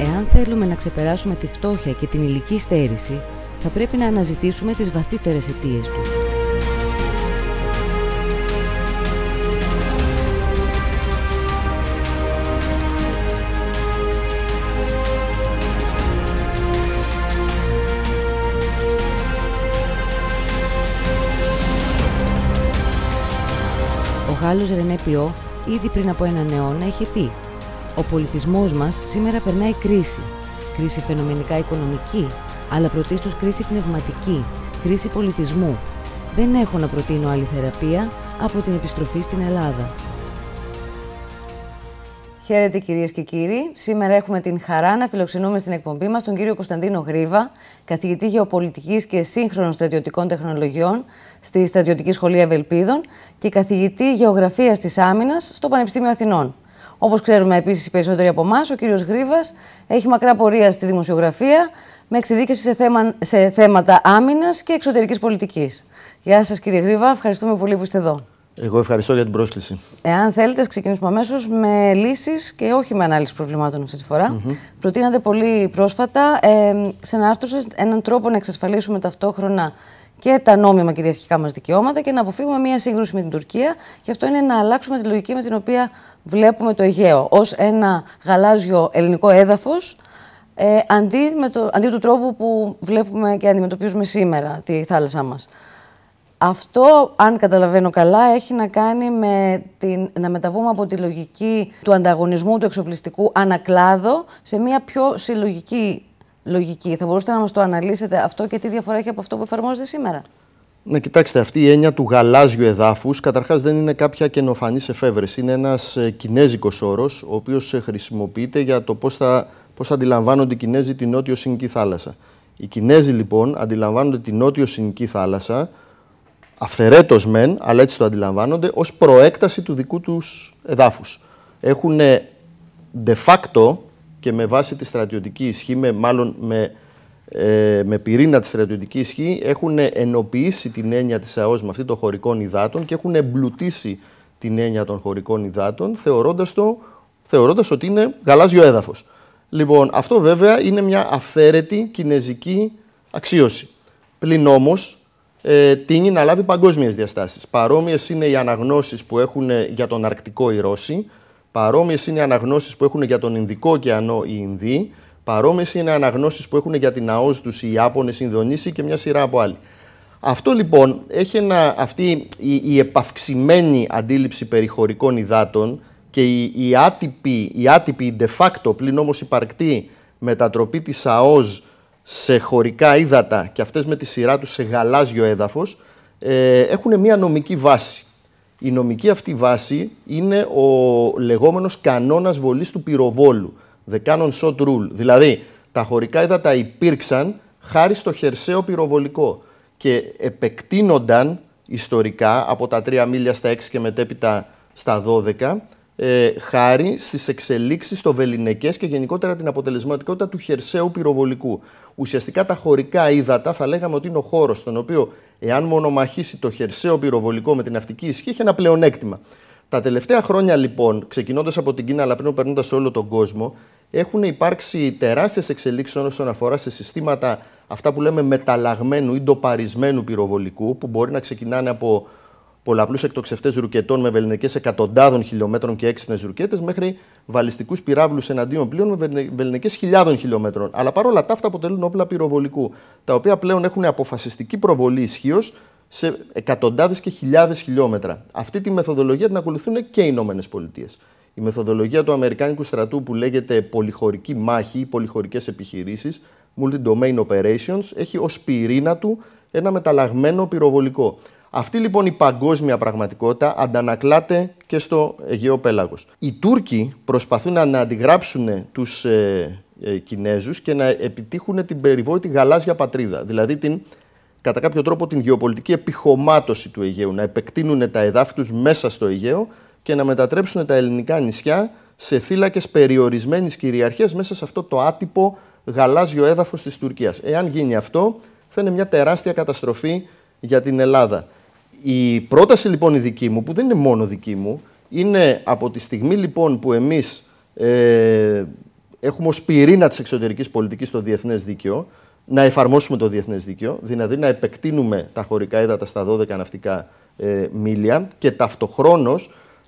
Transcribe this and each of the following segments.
Εάν θέλουμε να ξεπεράσουμε τη φτώχεια και την ηλική στέρηση, θα πρέπει να αναζητήσουμε τις βαθύτερες αιτίες τους. Ο Γάλλος Ρενέ Πιό ήδη πριν από έναν αιώνα είχε πει ο πολιτισμός μας σήμερα περνάει κρίση. Κρίση φαινομενικά οικονομική, αλλά πρωτίστως κρίση πνευματική, κρίση πολιτισμού. Δεν έχω να προτείνω άλλη θεραπεία από την επιστροφή στην Ελλάδα. Χαίρετε κυρίες και κύριοι. Σήμερα έχουμε την χαρά να φιλοξενούμε στην εκπομπή μας τον κύριο Κωνσταντίνο Γρίβα, καθηγητή γεωπολιτικής και σύγχρονων στρατιωτικών τεχνολογιών στη Στρατιωτική Σχολή Ευελπίδων και καθηγητή γεωγραφίας της Άμυνας στο Πανεπιστήμιο Αθηνών. Όπως ξέρουμε επίσης οι περισσότεροι από εμάς, ο κύριος Γρήβα έχει μακρά πορεία στη δημοσιογραφία με εξειδίκευση σε, θέμα, σε θέματα άμυνας και εξωτερικής πολιτικής. Γεια σας, κύριε Γρήβα. Ευχαριστούμε πολύ που είστε εδώ. Εγώ ευχαριστώ για την πρόσκληση. Εάν θέλετε, ας ξεκινήσουμε αμέσως με λύσεις και όχι με ανάλυση προβλημάτων αυτή τη φορά. Mm Προτείνατε πολύ πρόσφατα σε ένα άρθρο έναν τρόπο να εξασφαλίσουμε ταυτόχρονα και τα νόμιμα κυριαρχικά μας δικαιώματα και να αποφύγουμε μία σύγκρουση με την Τουρκία. Και αυτό είναι να αλλάξουμε τη λογική με την οποία βλέπουμε το Αιγαίο ως ένα γαλάζιο ελληνικό έδαφος ε, αντί, με το, αντί του τρόπου που βλέπουμε και αντιμετωπίζουμε σήμερα τη θάλασσά μας. Αυτό, αν καταλαβαίνω καλά, έχει να κάνει με την, να μεταβούμε από τη λογική του ανταγωνισμού του εξοπλιστικού ανακλάδο σε μια πιο συλλογική λογική. Θα μπορούσατε να μας το αναλύσετε αυτό και τι διαφορά έχει από αυτό που εφαρμόζεται σήμερα. Να κοιτάξτε, αυτή η έννοια του γαλάζιου εδάφους καταρχάς δεν είναι κάποια καινοφανής εφεύρεση. Είναι ένας ε, κινέζικος όρος, ο οποίος ε, χρησιμοποιείται για το πώς, θα, πώς αντιλαμβάνονται οι Κινέζοι την νότιο συνική θάλασσα. Οι Κινέζοι λοιπόν αντιλαμβάνονται την νότιο συνική θάλασσα, αυθερέτως μεν, αλλά έτσι το αντιλαμβάνονται, ως προέκταση του δικού τους εδάφους. Έχουν de facto και με βάση τη στρατιωτική ισχύ, μάλλον με ε, με πυρήνα της στρατιωτικής ισχύ έχουν ενοποιήσει την έννοια της ΑΟΣ με αυτή των χωρικών υδάτων και έχουν εμπλουτίσει την έννοια των χωρικών υδάτων, θεωρώντας θεωρώντας ότι είναι γαλάζιο έδαφος. Λοιπόν, αυτό βέβαια είναι μια αυθαίρετη κινέζικη αξίωση. Πλην όμως, ε, τίνει να λάβει παγκόσμιες διαστάσεις. Παρόμοιες είναι οι αναγνώσεις που έχουν ε, για τον Αρκτικό οι Ρώσοι, παρόμοιες είναι οι αναγνώσεις που έχουν για τον Ινδικό ωκεανό οι Ινδοί, Παρόμοιες είναι αναγνώσεις που έχουν για την ΑΟΣ τους οι Ιάπωνες, οι Ινδονήσοι και μια σειρά από άλλοι. Αυτό λοιπόν έχει ένα, αυτή η, επαυξημένη αντίληψη περιχωρικών υδάτων και η, η, άτυπη, η άτυπη de facto πλην όμως υπαρκτή μετατροπή της ΑΟΣ σε χωρικά ύδατα και αυτές με τη σειρά τους σε γαλάζιο έδαφος ε, έχουν μια νομική βάση. Η νομική αυτή βάση είναι ο λεγόμενος κανόνας βολής του πυροβόλου. The canon shot rule. Δηλαδή, τα χωρικά ύδατα υπήρξαν χάρη στο χερσαίο πυροβολικό και επεκτείνονταν ιστορικά από τα 3 μίλια στα 6 και μετέπειτα στα 12 ε, χάρη στις εξελίξεις στο βεληνικές και γενικότερα την αποτελεσματικότητα του χερσαίου πυροβολικού. Ουσιαστικά τα χωρικά ύδατα θα λέγαμε ότι είναι ο χώρος στον οποίο εάν μονομαχήσει το χερσαίο πυροβολικό με την αυτική ισχύ είχε ένα πλεονέκτημα. Τα τελευταία χρόνια λοιπόν, ξεκινώντας από την Κίνα αλλά πριν περνώντας σε όλο τον κόσμο, έχουν υπάρξει τεράστιες εξελίξεις όσον αφορά σε συστήματα αυτά που λέμε μεταλλαγμένου ή ντοπαρισμένου πυροβολικού, που μπορεί να ξεκινάνε από πολλαπλούς εκτοξευτές ρουκετών με βεληνικές εκατοντάδων χιλιόμετρων και έξυπνες ρουκέτες, μέχρι βαλιστικούς πυράβλους εναντίον πλοίων με βεληνικές χιλιάδων χιλιόμετρων. Αλλά παρόλα αυτά αποτελούν όπλα πυροβολικού, τα οποία πλέον έχουν αποφασιστική προβολή ισχύως σε εκατοντάδες και χιλιάδες χιλιόμετρα. Αυτή τη μεθοδολογία την ακολουθούν και οι Ηνωμένες Πολιτείες. Η μεθοδολογία του Αμερικάνικου στρατού που λέγεται πολυχωρική μάχη ή πολυχωρικές επιχειρήσεις, multi-domain operations, έχει ως πυρήνα του ένα μεταλλαγμένο πυροβολικό. Αυτή λοιπόν η παγκόσμια πραγματικότητα αντανακλάται και στο Αιγαίο Πέλαγος. Οι Τούρκοι προσπαθούν να αντιγράψουν τους ε, ε, Κινέζους και να επιτύχουν την περιβόητη γαλάζια πατρίδα, δηλαδή την κατά κάποιο τρόπο την γεωπολιτική επιχωμάτωση του Αιγαίου, να επεκτείνουν τα εδάφη τους μέσα στο Αιγαίο και να μετατρέψουν τα ελληνικά νησιά σε θύλακες περιορισμένης κυριαρχίας μέσα σε αυτό το άτυπο γαλάζιο έδαφος της Τουρκίας. Εάν γίνει αυτό, θα είναι μια τεράστια καταστροφή για την Ελλάδα. Η πρόταση λοιπόν η δική μου, που δεν είναι μόνο δική μου, είναι από τη στιγμή λοιπόν που εμείς ε, έχουμε ως πυρήνα της εξωτερικής πολιτικής το διεθνές δίκαιο, να εφαρμόσουμε το διεθνές δίκαιο, δηλαδή να επεκτείνουμε τα χωρικά ύδατα στα 12 ναυτικά ε, μίλια και ταυτοχρόνως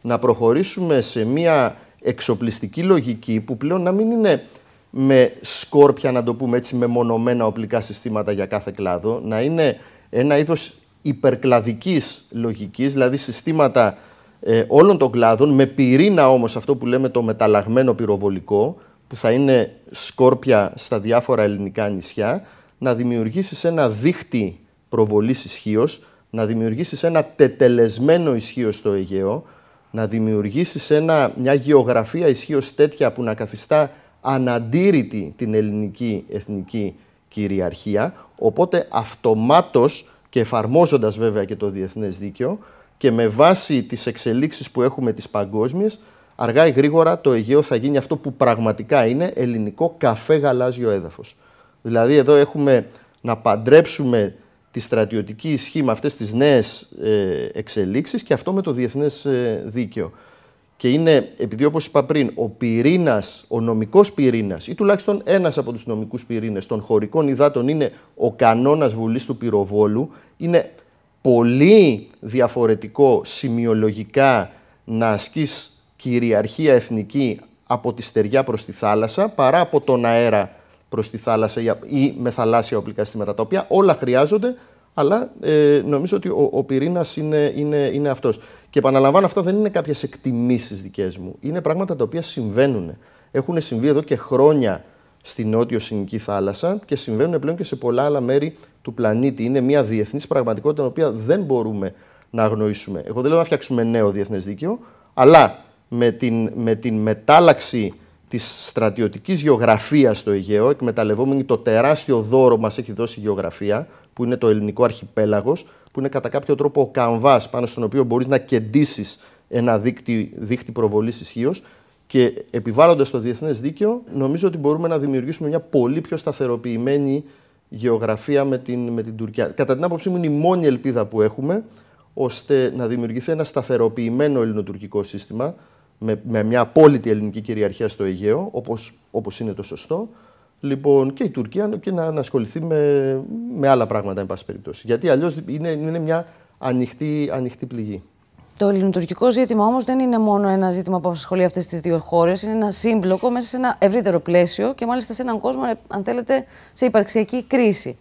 να προχωρήσουμε σε μια εξοπλιστική λογική που πλέον να μην είναι με σκόρπια, να το πούμε έτσι, με μονομένα οπλικά συστήματα για κάθε κλάδο, να είναι ένα είδος υπερκλαδικής λογικής, δηλαδή συστήματα ε, όλων των κλάδων, με πυρήνα όμως αυτό που λέμε το μεταλλαγμένο πυροβολικό, που θα είναι σκόρπια στα διάφορα ελληνικά νησιά, να δημιουργήσεις ένα δίχτυ προβολής ισχύως, να δημιουργήσεις ένα τετελεσμένο ισχύω στο Αιγαίο, να δημιουργήσεις ένα, μια γεωγραφία ισχύως τέτοια που να καθιστά αναντήρητη την ελληνική εθνική κυριαρχία, οπότε αυτομάτως και εφαρμόζοντας βέβαια και το διεθνές δίκαιο και με βάση τις εξελίξεις που έχουμε τις παγκόσμιες, αργά ή γρήγορα το Αιγαίο θα γίνει αυτό που πραγματικά είναι ελληνικό καφέ γαλάζιο έδαφος. Δηλαδή εδώ έχουμε να παντρέψουμε τη στρατιωτική ισχύ με αυτές τις νέες ε, εξελίξεις και αυτό με το διεθνές ε, δίκαιο. Και είναι, επειδή όπως είπα πριν, ο πυρήνας, ο νομικός πυρήνας, ή τουλάχιστον ένας από τους νομικούς πυρήνες των χωρικών υδάτων είναι ο κανόνας βουλής του πυροβόλου, είναι πολύ διαφορετικό σημειολογικά να ασκείς κυριαρχία εθνική από τη στεριά προς τη θάλασσα παρά από τον αέρα προς τη θάλασσα ή με θαλάσσια οπλικά συστήματα, τα οποία όλα χρειάζονται, αλλά ε, νομίζω ότι ο, ο πυρήνας είναι, είναι, είναι αυτός. Και επαναλαμβάνω, αυτά δεν είναι κάποιες εκτιμήσεις δικές μου. Είναι πράγματα τα οποία συμβαίνουν. Έχουν συμβεί εδώ και χρόνια στη νότιο συνική θάλασσα και συμβαίνουν πλέον και σε πολλά άλλα μέρη του πλανήτη. Είναι μια διεθνής πραγματικότητα την οποία δεν μπορούμε να αγνοήσουμε. Εγώ δεν λέω να φτιάξουμε νέο διεθνές δίκαιο, αλλά με την, με την μετάλλαξη της στρατιωτικής γεωγραφίας στο Αιγαίο, εκμεταλλευόμενη το τεράστιο δώρο που μας έχει δώσει η γεωγραφία, που είναι το ελληνικό αρχιπέλαγος, που είναι κατά κάποιο τρόπο ο καμβάς πάνω στον οποίο μπορείς να κεντήσεις ένα δίκτυ, δίκτυ προβολής ισχύω. Και επιβάλλοντας το διεθνές δίκαιο, νομίζω ότι μπορούμε να δημιουργήσουμε μια πολύ πιο σταθεροποιημένη γεωγραφία με την, με την Τουρκία. Κατά την άποψή μου, είναι η μόνη ελπίδα που έχουμε ώστε να δημιουργηθεί ένα σταθεροποιημένο ελληνοτουρκικό σύστημα, με, με μια απόλυτη ελληνική κυριαρχία στο Αιγαίο, όπως, όπως είναι το σωστό, λοιπόν, και η Τουρκία και να, να ασχοληθεί με, με άλλα πράγματα, εν πάση περιπτώσει. Γιατί αλλιώς είναι, είναι μια ανοιχτή, ανοιχτή πληγή. Το ελληνοτουρκικό ζήτημα όμως δεν είναι μόνο ένα ζήτημα που απασχολεί αυτές τις δύο χώρες. Είναι ένα σύμπλοκο μέσα σε ένα ευρύτερο πλαίσιο και μάλιστα σε έναν κόσμο, αν θέλετε, σε υπαρξιακή κρίση.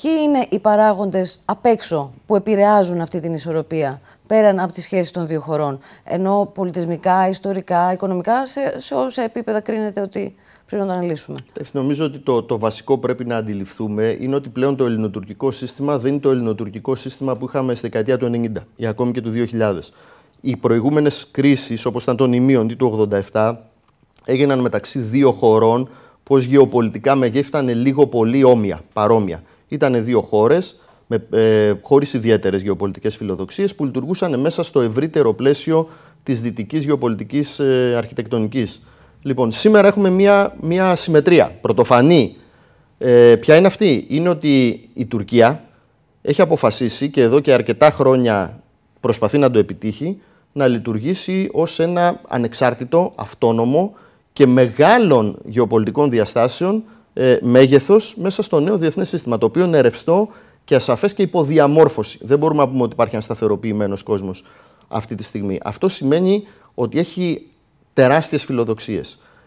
Ποιοι είναι οι παράγοντες απ' έξω που επηρεάζουν αυτή την ισορροπία πέραν από τις σχέσεις των δύο χωρών, ενώ πολιτισμικά, ιστορικά, οικονομικά, σε, σε όσα επίπεδα κρίνεται ότι πρέπει να το αναλύσουμε. Εντάξει, νομίζω ότι το, το βασικό πρέπει να αντιληφθούμε είναι ότι πλέον το ελληνοτουρκικό σύστημα δεν είναι το ελληνοτουρκικό σύστημα που είχαμε στη δεκαετία του 90 ή ακόμη και του 2000. Οι προηγούμενες κρίσεις, όπως ήταν το ημείων ή του 87, έγιναν μεταξύ δύο χωρών που ως γεωπολιτικά μεγέφτανε λίγο πολύ όμοια, παρόμοια ήταν δύο χώρες ε, χωρίς ιδιαίτερες γεωπολιτικές φιλοδοξίες που λειτουργούσαν μέσα στο ευρύτερο πλαίσιο της δυτικής γεωπολιτικής ε, αρχιτεκτονικής. Λοιπόν, σήμερα έχουμε μία, μία συμμετρία πρωτοφανή. Ε, ποια είναι αυτή, είναι ότι η Τουρκία έχει αποφασίσει και εδώ και αρκετά χρόνια προσπαθεί να το επιτύχει, να λειτουργήσει ως ένα ανεξάρτητο, αυτόνομο και μεγάλων γεωπολιτικών διαστάσεων ε, μέγεθος μέσα στο νέο διεθνές σύστημα, το οποίο είναι ρευστό και ασαφές και υποδιαμόρφωση. Δεν μπορούμε να πούμε ότι υπάρχει ένας σταθεροποιημένος κόσμος αυτή τη στιγμή. Αυτό σημαίνει ότι έχει τεράστιες φιλοδοξίες.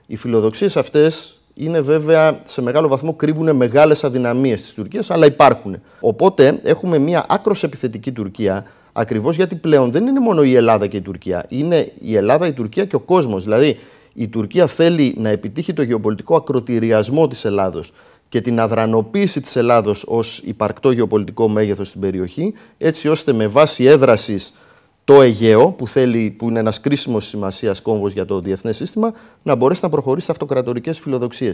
Οι φιλοδοξίες αυτές είναι βέβαια σε μεγάλο βαθμό κρύβουν μεγάλες αδυναμίες της Τουρκίας, αλλά υπάρχουν. Οπότε έχουμε μια άκρος επιθετική Τουρκία, ακριβώς γιατί πλέον δεν είναι μόνο η Ελλάδα και η Τουρκία. Είναι η Ελλάδα, η Τουρκία και ο κόσμος. Δηλαδή η Τουρκία θέλει να επιτύχει το γεωπολιτικό ακροτηριασμό της Ελλάδος και την αδρανοποίηση της Ελλάδος ως υπαρκτό γεωπολιτικό μέγεθος στην περιοχή, έτσι ώστε με βάση έδρασης το Αιγαίο, που, θέλει, που είναι ένας κρίσιμος σημασίας κόμβος για το διεθνές σύστημα, να μπορέσει να προχωρήσει σε αυτοκρατορικές φιλοδοξίες.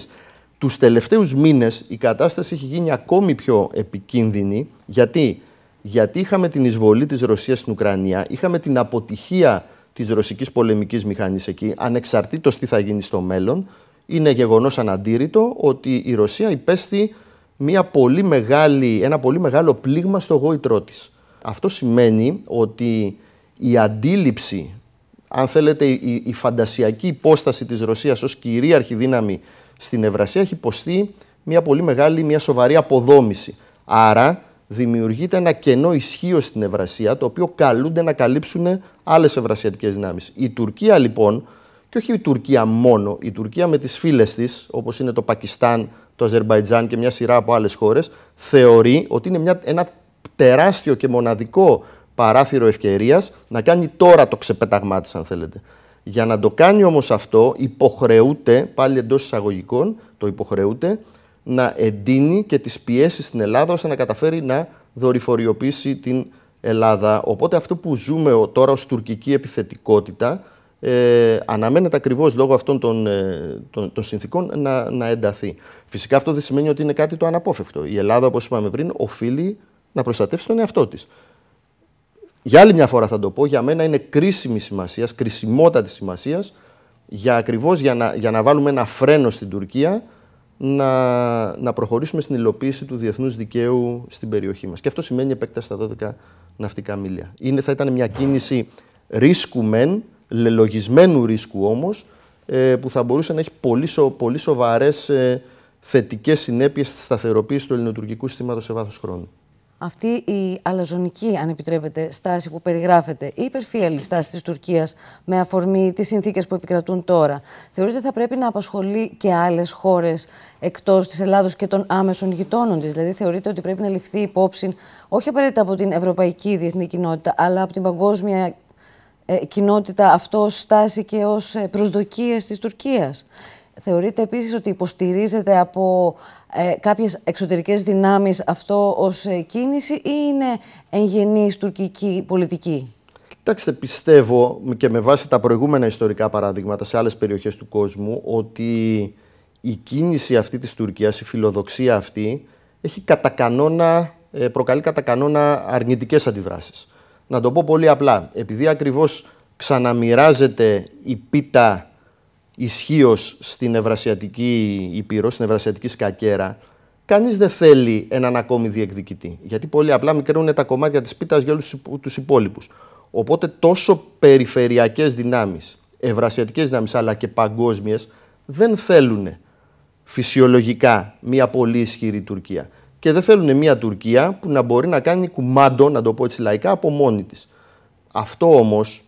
Τους τελευταίους μήνες η κατάσταση έχει γίνει ακόμη πιο επικίνδυνη. Γιατί, Γιατί είχαμε την εισβολή της Ρωσίας στην Ουκρανία, είχαμε την αποτυχία Της ρωσικής πολεμικής μηχανής εκεί, ανεξαρτήτως τι θα γίνει στο μέλλον, είναι γεγονός αναντήρητο ότι η Ρωσία υπέστη μια πολύ μεγάλη, ένα πολύ μεγάλο πλήγμα στο γόητρό της. Αυτό σημαίνει ότι η αντίληψη, αν θέλετε η, η φαντασιακή υπόσταση της Ρωσίας ως κυρίαρχη δύναμη στην Ευρασία έχει υποστεί μια πολύ μεγάλη, μια σοβαρή αποδόμηση. Άρα δημιουργείται ένα κενό ισχύω στην Ευρασία, το οποίο καλούνται να καλύψουν άλλες ευρασιατικές δυνάμεις. Η Τουρκία λοιπόν, και όχι η Τουρκία μόνο, η Τουρκία με τις φίλες της, όπως είναι το Πακιστάν, το Αζερβαϊτζάν και μια σειρά από άλλες χώρες, θεωρεί ότι είναι μια, ένα τεράστιο και μοναδικό παράθυρο ευκαιρίας να κάνει τώρα το ξεπέταγμά της, αν θέλετε. Για να το κάνει όμως αυτό, υποχρεούται, πάλι εντός εισαγωγικών, το υποχρεούται να εντείνει και τις πιέσεις στην Ελλάδα ώστε να καταφέρει να δορυφοριοποιήσει την Ελλάδα. Οπότε αυτό που ζούμε τώρα ως τουρκική επιθετικότητα ε, αναμένεται ακριβώς λόγω αυτών των, ε, των, συνθήκων να, να ενταθεί. Φυσικά αυτό δεν σημαίνει ότι είναι κάτι το αναπόφευκτο. Η Ελλάδα, όπως είπαμε πριν, οφείλει να προστατεύσει τον εαυτό της. Για άλλη μια φορά θα το πω, για μένα είναι κρίσιμη σημασίας, κρισιμότατη σημασίας, για ακριβώς για για να βάλουμε ένα φρένο στην Τουρκία, να, να προχωρήσουμε στην υλοποίηση του διεθνούς δικαίου στην περιοχή μας. Και αυτό σημαίνει επέκταση στα 12 ναυτικά μίλια. Είναι, θα ήταν μια κίνηση ρίσκου μεν, λελογισμένου ρίσκου όμως, ε, που θα μπορούσε να έχει πολύ, σο, πολύ σοβαρές ε, θετικές συνέπειες στη σταθεροποίηση του ελληνοτουρκικού συστήματος σε βάθος χρόνου αυτή η αλαζονική, αν επιτρέπετε, στάση που περιγράφεται, η υπερφύαλη στάση της Τουρκίας με αφορμή τις συνθήκες που επικρατούν τώρα, θεωρείτε θα πρέπει να απασχολεί και άλλες χώρες εκτός της Ελλάδος και των άμεσων γειτόνων της. Δηλαδή, θεωρείτε ότι πρέπει να ληφθεί υπόψη όχι απαραίτητα από την ευρωπαϊκή διεθνή κοινότητα, αλλά από την παγκόσμια ε, κοινότητα αυτό στάση και ως ε, προσδοκίες της Τουρκίας. Θεωρείτε επίσης ότι υποστηρίζεται από ε, κάποιες εξωτερικές δυνάμεις αυτό ως ε, κίνηση ή είναι εγγενής τουρκική πολιτική. Κοιτάξτε, πιστεύω και με βάση τα προηγούμενα ιστορικά παραδείγματα σε άλλες περιοχές του κόσμου ότι η κίνηση αυτή της Τουρκίας, η φιλοδοξία αυτή έχει κατά ε, προκαλεί κατά κανόνα αρνητικές αντιδράσεις. Να το πω πολύ απλά, επειδή ακριβώς ξαναμοιράζεται η πίτα ισχύως στην Ευρασιατική Ήπειρο, στην Ευρασιατική Σκακέρα, κανείς δεν θέλει έναν ακόμη διεκδικητή. Γιατί πολύ απλά μικραίνουν τα κομμάτια της πίτας για όλους τους υπόλοιπους. Οπότε τόσο περιφερειακές δυνάμεις, ευρασιατικές δυνάμεις αλλά και παγκόσμιες, δεν θέλουν φυσιολογικά μια πολύ ισχυρή Τουρκία. Και δεν θέλουν μια Τουρκία που να μπορεί να κάνει κουμάντο, να το πω έτσι λαϊκά, από μόνη της. Αυτό όμως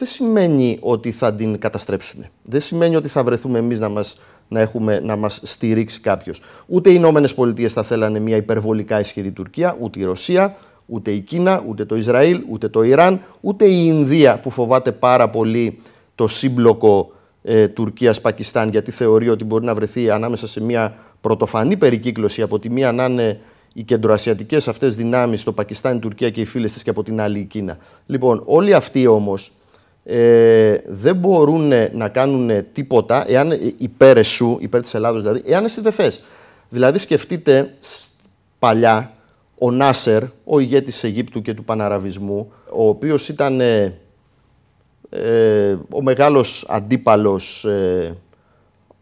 δεν σημαίνει ότι θα την καταστρέψουμε. Δεν σημαίνει ότι θα βρεθούμε εμείς να μας να, έχουμε, να μας στηρίξει κάποιος. Ούτε οι Ηνωμένες Πολιτείες θα θέλανε μια υπερβολικά ισχυρή Τουρκία, ούτε η Ρωσία, ούτε η Κίνα, ούτε το Ισραήλ, ούτε το Ιράν, ούτε η Ινδία που φοβάται πάρα πολύ το σύμπλοκο ε, Τουρκίας-Πακιστάν γιατί θεωρεί ότι μπορεί να βρεθεί ανάμεσα σε μια πρωτοφανή περικύκλωση από τη μία να είναι οι κεντροασιατικές αυτές δυνάμεις, το Πακιστάν, η Τουρκία και οι φίλες της και από την άλλη η Κίνα. Λοιπόν, όλοι αυτοί όμως ε, δεν μπορούν να κάνουν τίποτα εάν, ε, υπέρ εσού, υπέρ της Ελλάδος δηλαδή, εάν εσύ δεν θες. Δηλαδή σκεφτείτε παλιά ο Νάσερ, ο ηγέτης Αιγύπτου και του Παναραβισμού, ο οποίος ήταν ε, ο μεγάλος αντίπαλος, ε,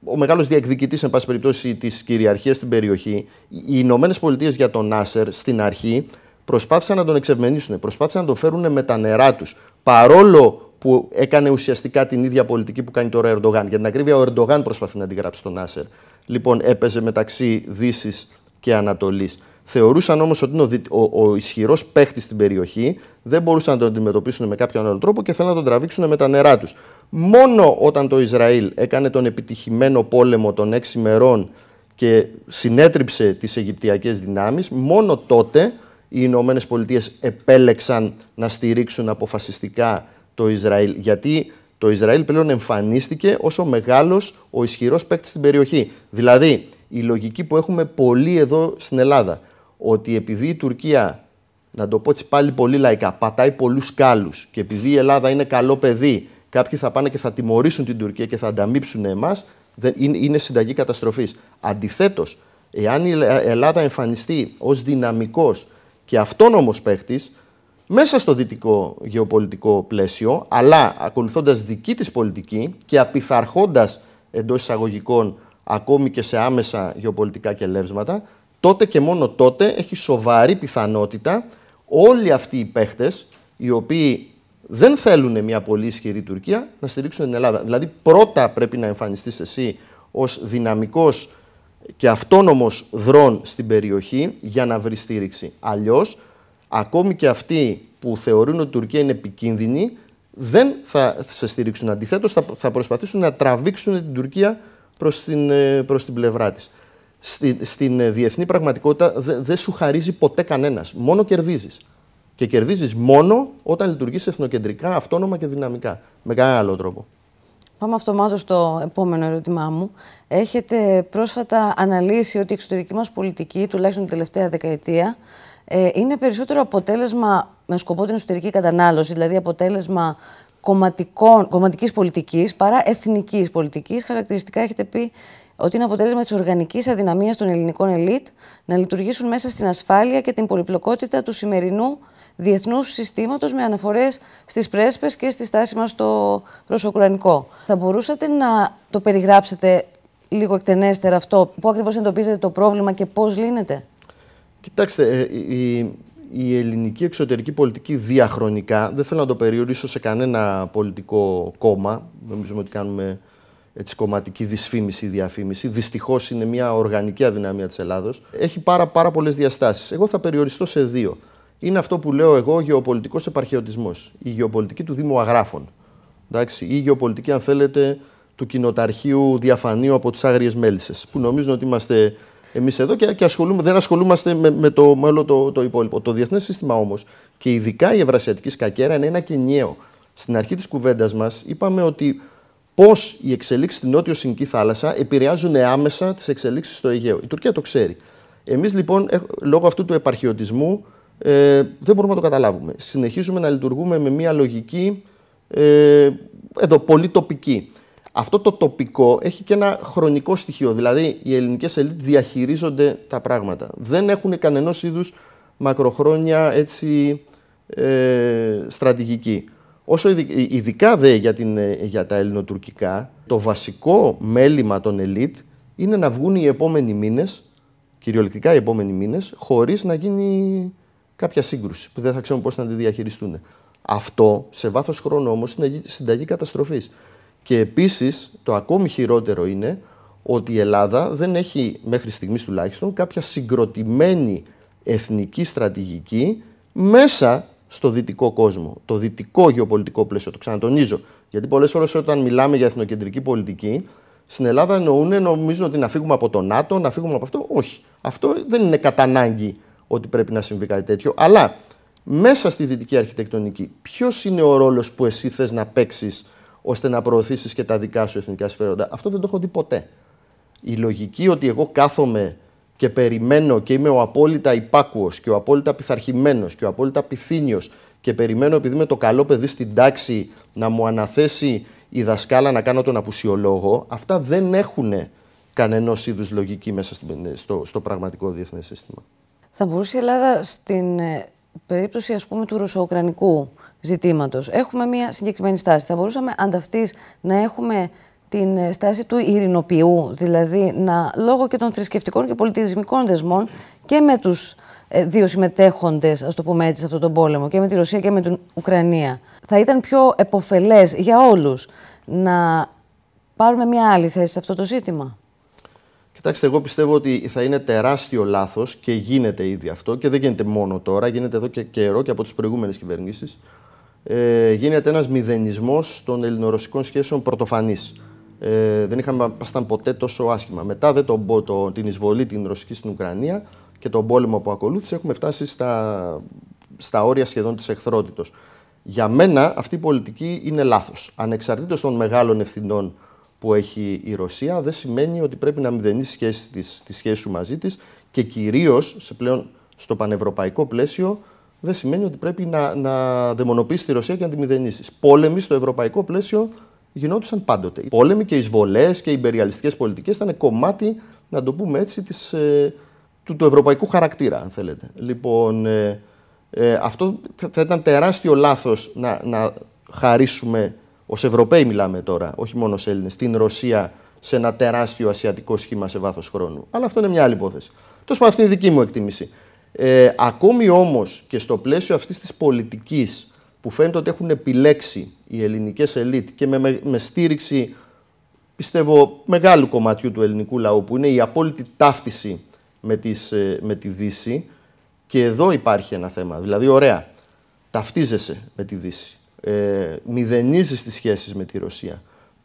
ο μεγάλος διεκδικητής, εν πάση περιπτώσει, της κυριαρχίας στην περιοχή. Οι Ηνωμένες Πολιτείες για τον Νάσερ στην αρχή προσπάθησαν να τον εξευμενήσουν, προσπάθησαν να τον φέρουν με τα νερά τους. Παρόλο που έκανε ουσιαστικά την ίδια πολιτική που κάνει τώρα ο Ερντογάν. Για την ακρίβεια, ο Ερντογάν προσπαθεί να αντιγράψει τον Άσερ. Λοιπόν, έπαιζε μεταξύ Δύσης και Ανατολής. Θεωρούσαν όμως ότι είναι ο, ο, ο ισχυρός παίχτης στην περιοχή, δεν μπορούσαν να τον αντιμετωπίσουν με κάποιον άλλο τρόπο και θέλουν να τον τραβήξουν με τα νερά τους. Μόνο όταν το Ισραήλ έκανε τον επιτυχημένο πόλεμο των έξι μερών και συνέτριψε τις Αιγυπτιακές δυνάμεις, μόνο τότε οι Ηνωμένες Πολιτείες επέλεξαν να στηρίξουν αποφασιστικά το Ισραήλ. Γιατί το Ισραήλ πλέον εμφανίστηκε ως ο μεγάλος, ο ισχυρός παίκτης στην περιοχή. Δηλαδή, η λογική που έχουμε πολύ εδώ στην Ελλάδα, ότι επειδή η Τουρκία, να το πω έτσι πάλι πολύ λαϊκά, πατάει πολλούς σκάλους και επειδή η Ελλάδα είναι καλό παιδί, κάποιοι θα πάνε και θα τιμωρήσουν την Τουρκία και θα ανταμείψουν εμάς, είναι συνταγή καταστροφής. Αντιθέτως, εάν η Ελλάδα εμφανιστεί ως δυναμικός και αυτόνομος παίκτης, μέσα στο δυτικό γεωπολιτικό πλαίσιο, αλλά ακολουθώντας δική της πολιτική και απειθαρχώντας εντός εισαγωγικών ακόμη και σε άμεσα γεωπολιτικά κελεύσματα, τότε και μόνο τότε έχει σοβαρή πιθανότητα όλοι αυτοί οι παίχτες οι οποίοι δεν θέλουν μια πολύ ισχυρή Τουρκία να στηρίξουν την Ελλάδα. Δηλαδή πρώτα πρέπει να εμφανιστείς εσύ ως δυναμικός και αυτόνομος δρόν στην περιοχή για να βρεις στήριξη. Αλλιώς ακόμη και αυτοί που θεωρούν ότι η Τουρκία είναι επικίνδυνη, δεν θα σε στηρίξουν. Αντιθέτως, θα, θα προσπαθήσουν να τραβήξουν την Τουρκία προς την, ε, προς την πλευρά της. Στη, στην ε, διεθνή πραγματικότητα δεν δε σου χαρίζει ποτέ κανένας. Μόνο κερδίζεις. Και κερδίζεις μόνο όταν λειτουργείς εθνοκεντρικά, αυτόνομα και δυναμικά. Με κανένα άλλο τρόπο. Πάμε αυτομάτως στο επόμενο ερώτημά μου. Έχετε πρόσφατα αναλύσει ότι η εξωτερική μας πολιτική, τουλάχιστον την τελευταία δεκαετία, ε, είναι περισσότερο αποτέλεσμα με σκοπό την εσωτερική κατανάλωση, δηλαδή αποτέλεσμα κομματικής πολιτικής παρά εθνικής πολιτικής. Χαρακτηριστικά έχετε πει ότι είναι αποτέλεσμα της οργανικής αδυναμίας των ελληνικών ελίτ να λειτουργήσουν μέσα στην ασφάλεια και την πολυπλοκότητα του σημερινού διεθνούς συστήματος με αναφορές στις πρέσπες και στη στάση μας στο ρωσοκουρανικό. Θα μπορούσατε να το περιγράψετε λίγο εκτενέστερα αυτό, πού ακριβώς εντοπίζετε το πρόβλημα και πώς λύνεται. Κοιτάξτε, ε, η, η ελληνική εξωτερική πολιτική διαχρονικά, δεν θέλω να το περιορίσω σε κανένα πολιτικό κόμμα, νομίζουμε ότι κάνουμε έτσι, κομματική δυσφήμιση ή διαφήμιση, δυστυχώς είναι μια οργανική αδυναμία της Ελλάδος, έχει πάρα, πάρα πολλές διαστάσεις. Εγώ θα περιοριστώ σε δύο. Είναι αυτό που λέω εγώ γεωπολιτικός επαρχαιωτισμός. Η γεωπολιτική του Δήμου Αγράφων. Εντάξει, ή η γεωπολιτική, αν θέλετε, του κοινοταρχείου Διαφανείου από τις Άγριες Μέλισσες, που νομίζουν η γεωπολιτικη αν θελετε του κοινοταρχειου διαφανειου είμαστε εμείς εδώ και, και δεν ασχολούμαστε με, με το, όλο το, το υπόλοιπο. Το διεθνές σύστημα όμως και ειδικά η ευρασιατικής σκακέρα είναι ένα κενιαίο. Στην αρχή της κουβέντας μας είπαμε ότι πώς οι εξελίξεις στην νότιο συνική θάλασσα επηρεάζουν άμεσα τις εξελίξεις στο Αιγαίο. Η Τουρκία το ξέρει. Εμείς λοιπόν, λόγω αυτού του επαρχιωτισμού, ε, δεν μπορούμε να το καταλάβουμε. Συνεχίζουμε να λειτουργούμε με μια λογική ε, εδώ, πολύ τοπική αυτό το τοπικό έχει και ένα χρονικό στοιχείο. Δηλαδή, οι ελληνικές ελίτ διαχειρίζονται τα πράγματα. Δεν έχουν κανένα είδους μακροχρόνια έτσι, ε, στρατηγική. Όσο ε, ειδικά δε για, την, ε, για τα ελληνοτουρκικά, το βασικό μέλημα των ελίτ είναι να βγουν οι επόμενοι μήνες, κυριολεκτικά οι επόμενοι μήνες, χωρίς να γίνει κάποια σύγκρουση που δεν θα ξέρουν πώ να τη διαχειριστούν. Αυτό σε βάθος χρόνου όμως, είναι συνταγή καταστροφής. Και επίσης, το ακόμη χειρότερο είναι ότι η Ελλάδα δεν έχει μέχρι στιγμής τουλάχιστον κάποια συγκροτημένη εθνική στρατηγική μέσα στο δυτικό κόσμο, το δυτικό γεωπολιτικό πλαίσιο. Το ξανατονίζω. Γιατί πολλές φορές όταν μιλάμε για εθνοκεντρική πολιτική, στην Ελλάδα εννοούν νομίζω ότι να φύγουμε από το ΝΑΤΟ, να φύγουμε από αυτό. Όχι. Αυτό δεν είναι κατανάγκη ότι πρέπει να συμβεί κάτι τέτοιο. Αλλά μέσα στη δυτική αρχιτεκτονική, ποιος είναι ο ρόλος που εσύ θες να παίξεις ώστε να προωθήσεις και τα δικά σου εθνικά συμφέροντα. Αυτό δεν το έχω δει ποτέ. Η λογική ότι εγώ κάθομαι και περιμένω και είμαι ο απόλυτα υπάκουος και ο απόλυτα πειθαρχημένος και ο απόλυτα πυθύνιος και περιμένω επειδή είμαι το καλό παιδί στην τάξη να μου αναθέσει η δασκάλα να κάνω τον απουσιολόγο, αυτά δεν έχουν κανένα είδους λογική μέσα στο, στο πραγματικό διεθνές σύστημα. Θα μπορούσε η Ελλάδα στην ε, περίπτωση ας πούμε του ρωσοουκρανικού ζητήματος έχουμε μια συγκεκριμένη στάση. Θα μπορούσαμε ανταυτής να έχουμε την ε, στάση του ειρηνοποιού, δηλαδή να, λόγω και των θρησκευτικών και πολιτισμικών δεσμών και με τους ε, δύο συμμετέχοντες, ας το πούμε έτσι, σε αυτόν τον πόλεμο, και με τη Ρωσία και με την Ουκρανία. Θα ήταν πιο εποφελές για όλους να πάρουμε μια άλλη θέση σε αυτό το ζήτημα. Κοιτάξτε, εγώ πιστεύω ότι θα είναι τεράστιο λάθος και γίνεται ήδη αυτό και δεν γίνεται μόνο τώρα, γίνεται εδώ και καιρό και από τις προηγούμενες κυβερνήσεις. Ε, γίνεται ένας μηδενισμός των ελληνορωσικών σχέσεων πρωτοφανής. Ε, δεν είχαμε πασταν ποτέ τόσο άσχημα. Μετά το, το, το, την εισβολή την ρωσική στην Ουκρανία και τον πόλεμο που ακολούθησε, έχουμε φτάσει στα, στα όρια σχεδόν της εχθρότητος. Για μένα αυτή η πολιτική είναι λάθος. Ανεξαρτήτως των μεγάλων ευθυνών που έχει η Ρωσία δεν σημαίνει ότι πρέπει να μηδενίσει σχέση της, τη σχέση σου μαζί της και κυρίως σε πλέον στο πανευρωπαϊκό πλαίσιο δεν σημαίνει ότι πρέπει να, να δαιμονοποιήσει τη Ρωσία και να τη μηδενίσεις. Πόλεμοι στο ευρωπαϊκό πλαίσιο γινόντουσαν πάντοτε. Οι πόλεμοι και οι εισβολές και οι υπεριαλιστικές πολιτικές ήταν κομμάτι, να το πούμε έτσι, της, ε, του, του ευρωπαϊκού χαρακτήρα, αν θέλετε. Λοιπόν, ε, ε, αυτό θα ήταν τεράστιο λάθος να, να χαρίσουμε ως Ευρωπαίοι μιλάμε τώρα, όχι μόνο ως Έλληνες, στην Ρωσία σε ένα τεράστιο ασιατικό σχήμα σε βάθος χρόνου. Αλλά αυτό είναι μια άλλη υπόθεση. Τόσο, αυτή είναι η δική μου εκτίμηση. Ε, ακόμη όμως και στο πλαίσιο αυτής της πολιτικής που φαίνεται ότι έχουν επιλέξει οι ελληνικές ελίτ και με, με, στήριξη πιστεύω μεγάλου κομματιού του ελληνικού λαού που είναι η απόλυτη ταύτιση με, τις, ε, με τη Δύση και εδώ υπάρχει ένα θέμα. Δηλαδή, ωραία, ταυτίζεσαι με τη Δύση ε, μηδενίζεις τις σχέσεις με τη Ρωσία.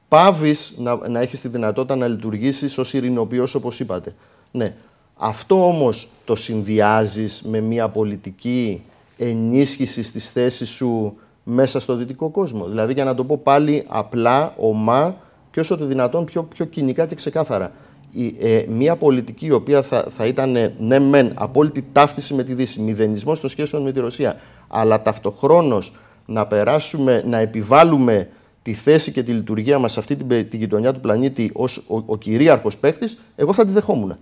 Πάβεις να, να έχεις τη δυνατότητα να λειτουργήσεις ως ειρηνοποιός όπως είπατε. Ναι. Αυτό όμως το συνδυάζεις με μια πολιτική ενίσχυση της θέση σου μέσα στο δυτικό κόσμο. Δηλαδή για να το πω πάλι απλά, ομά και όσο το δυνατόν πιο, πιο κοινικά και ξεκάθαρα. Η, ε, μια πολιτική η οποία θα, θα ήταν ναι μεν απόλυτη ταύτιση με τη Δύση, μηδενισμός των σχέσεων με τη Ρωσία, αλλά ταυτοχρόνως να περάσουμε, να επιβάλλουμε τη θέση και τη λειτουργία μας σε αυτή την, την γειτονιά του πλανήτη ως ο, ο κυρίαρχος παίκτης, εγώ θα τη δεχόμουν.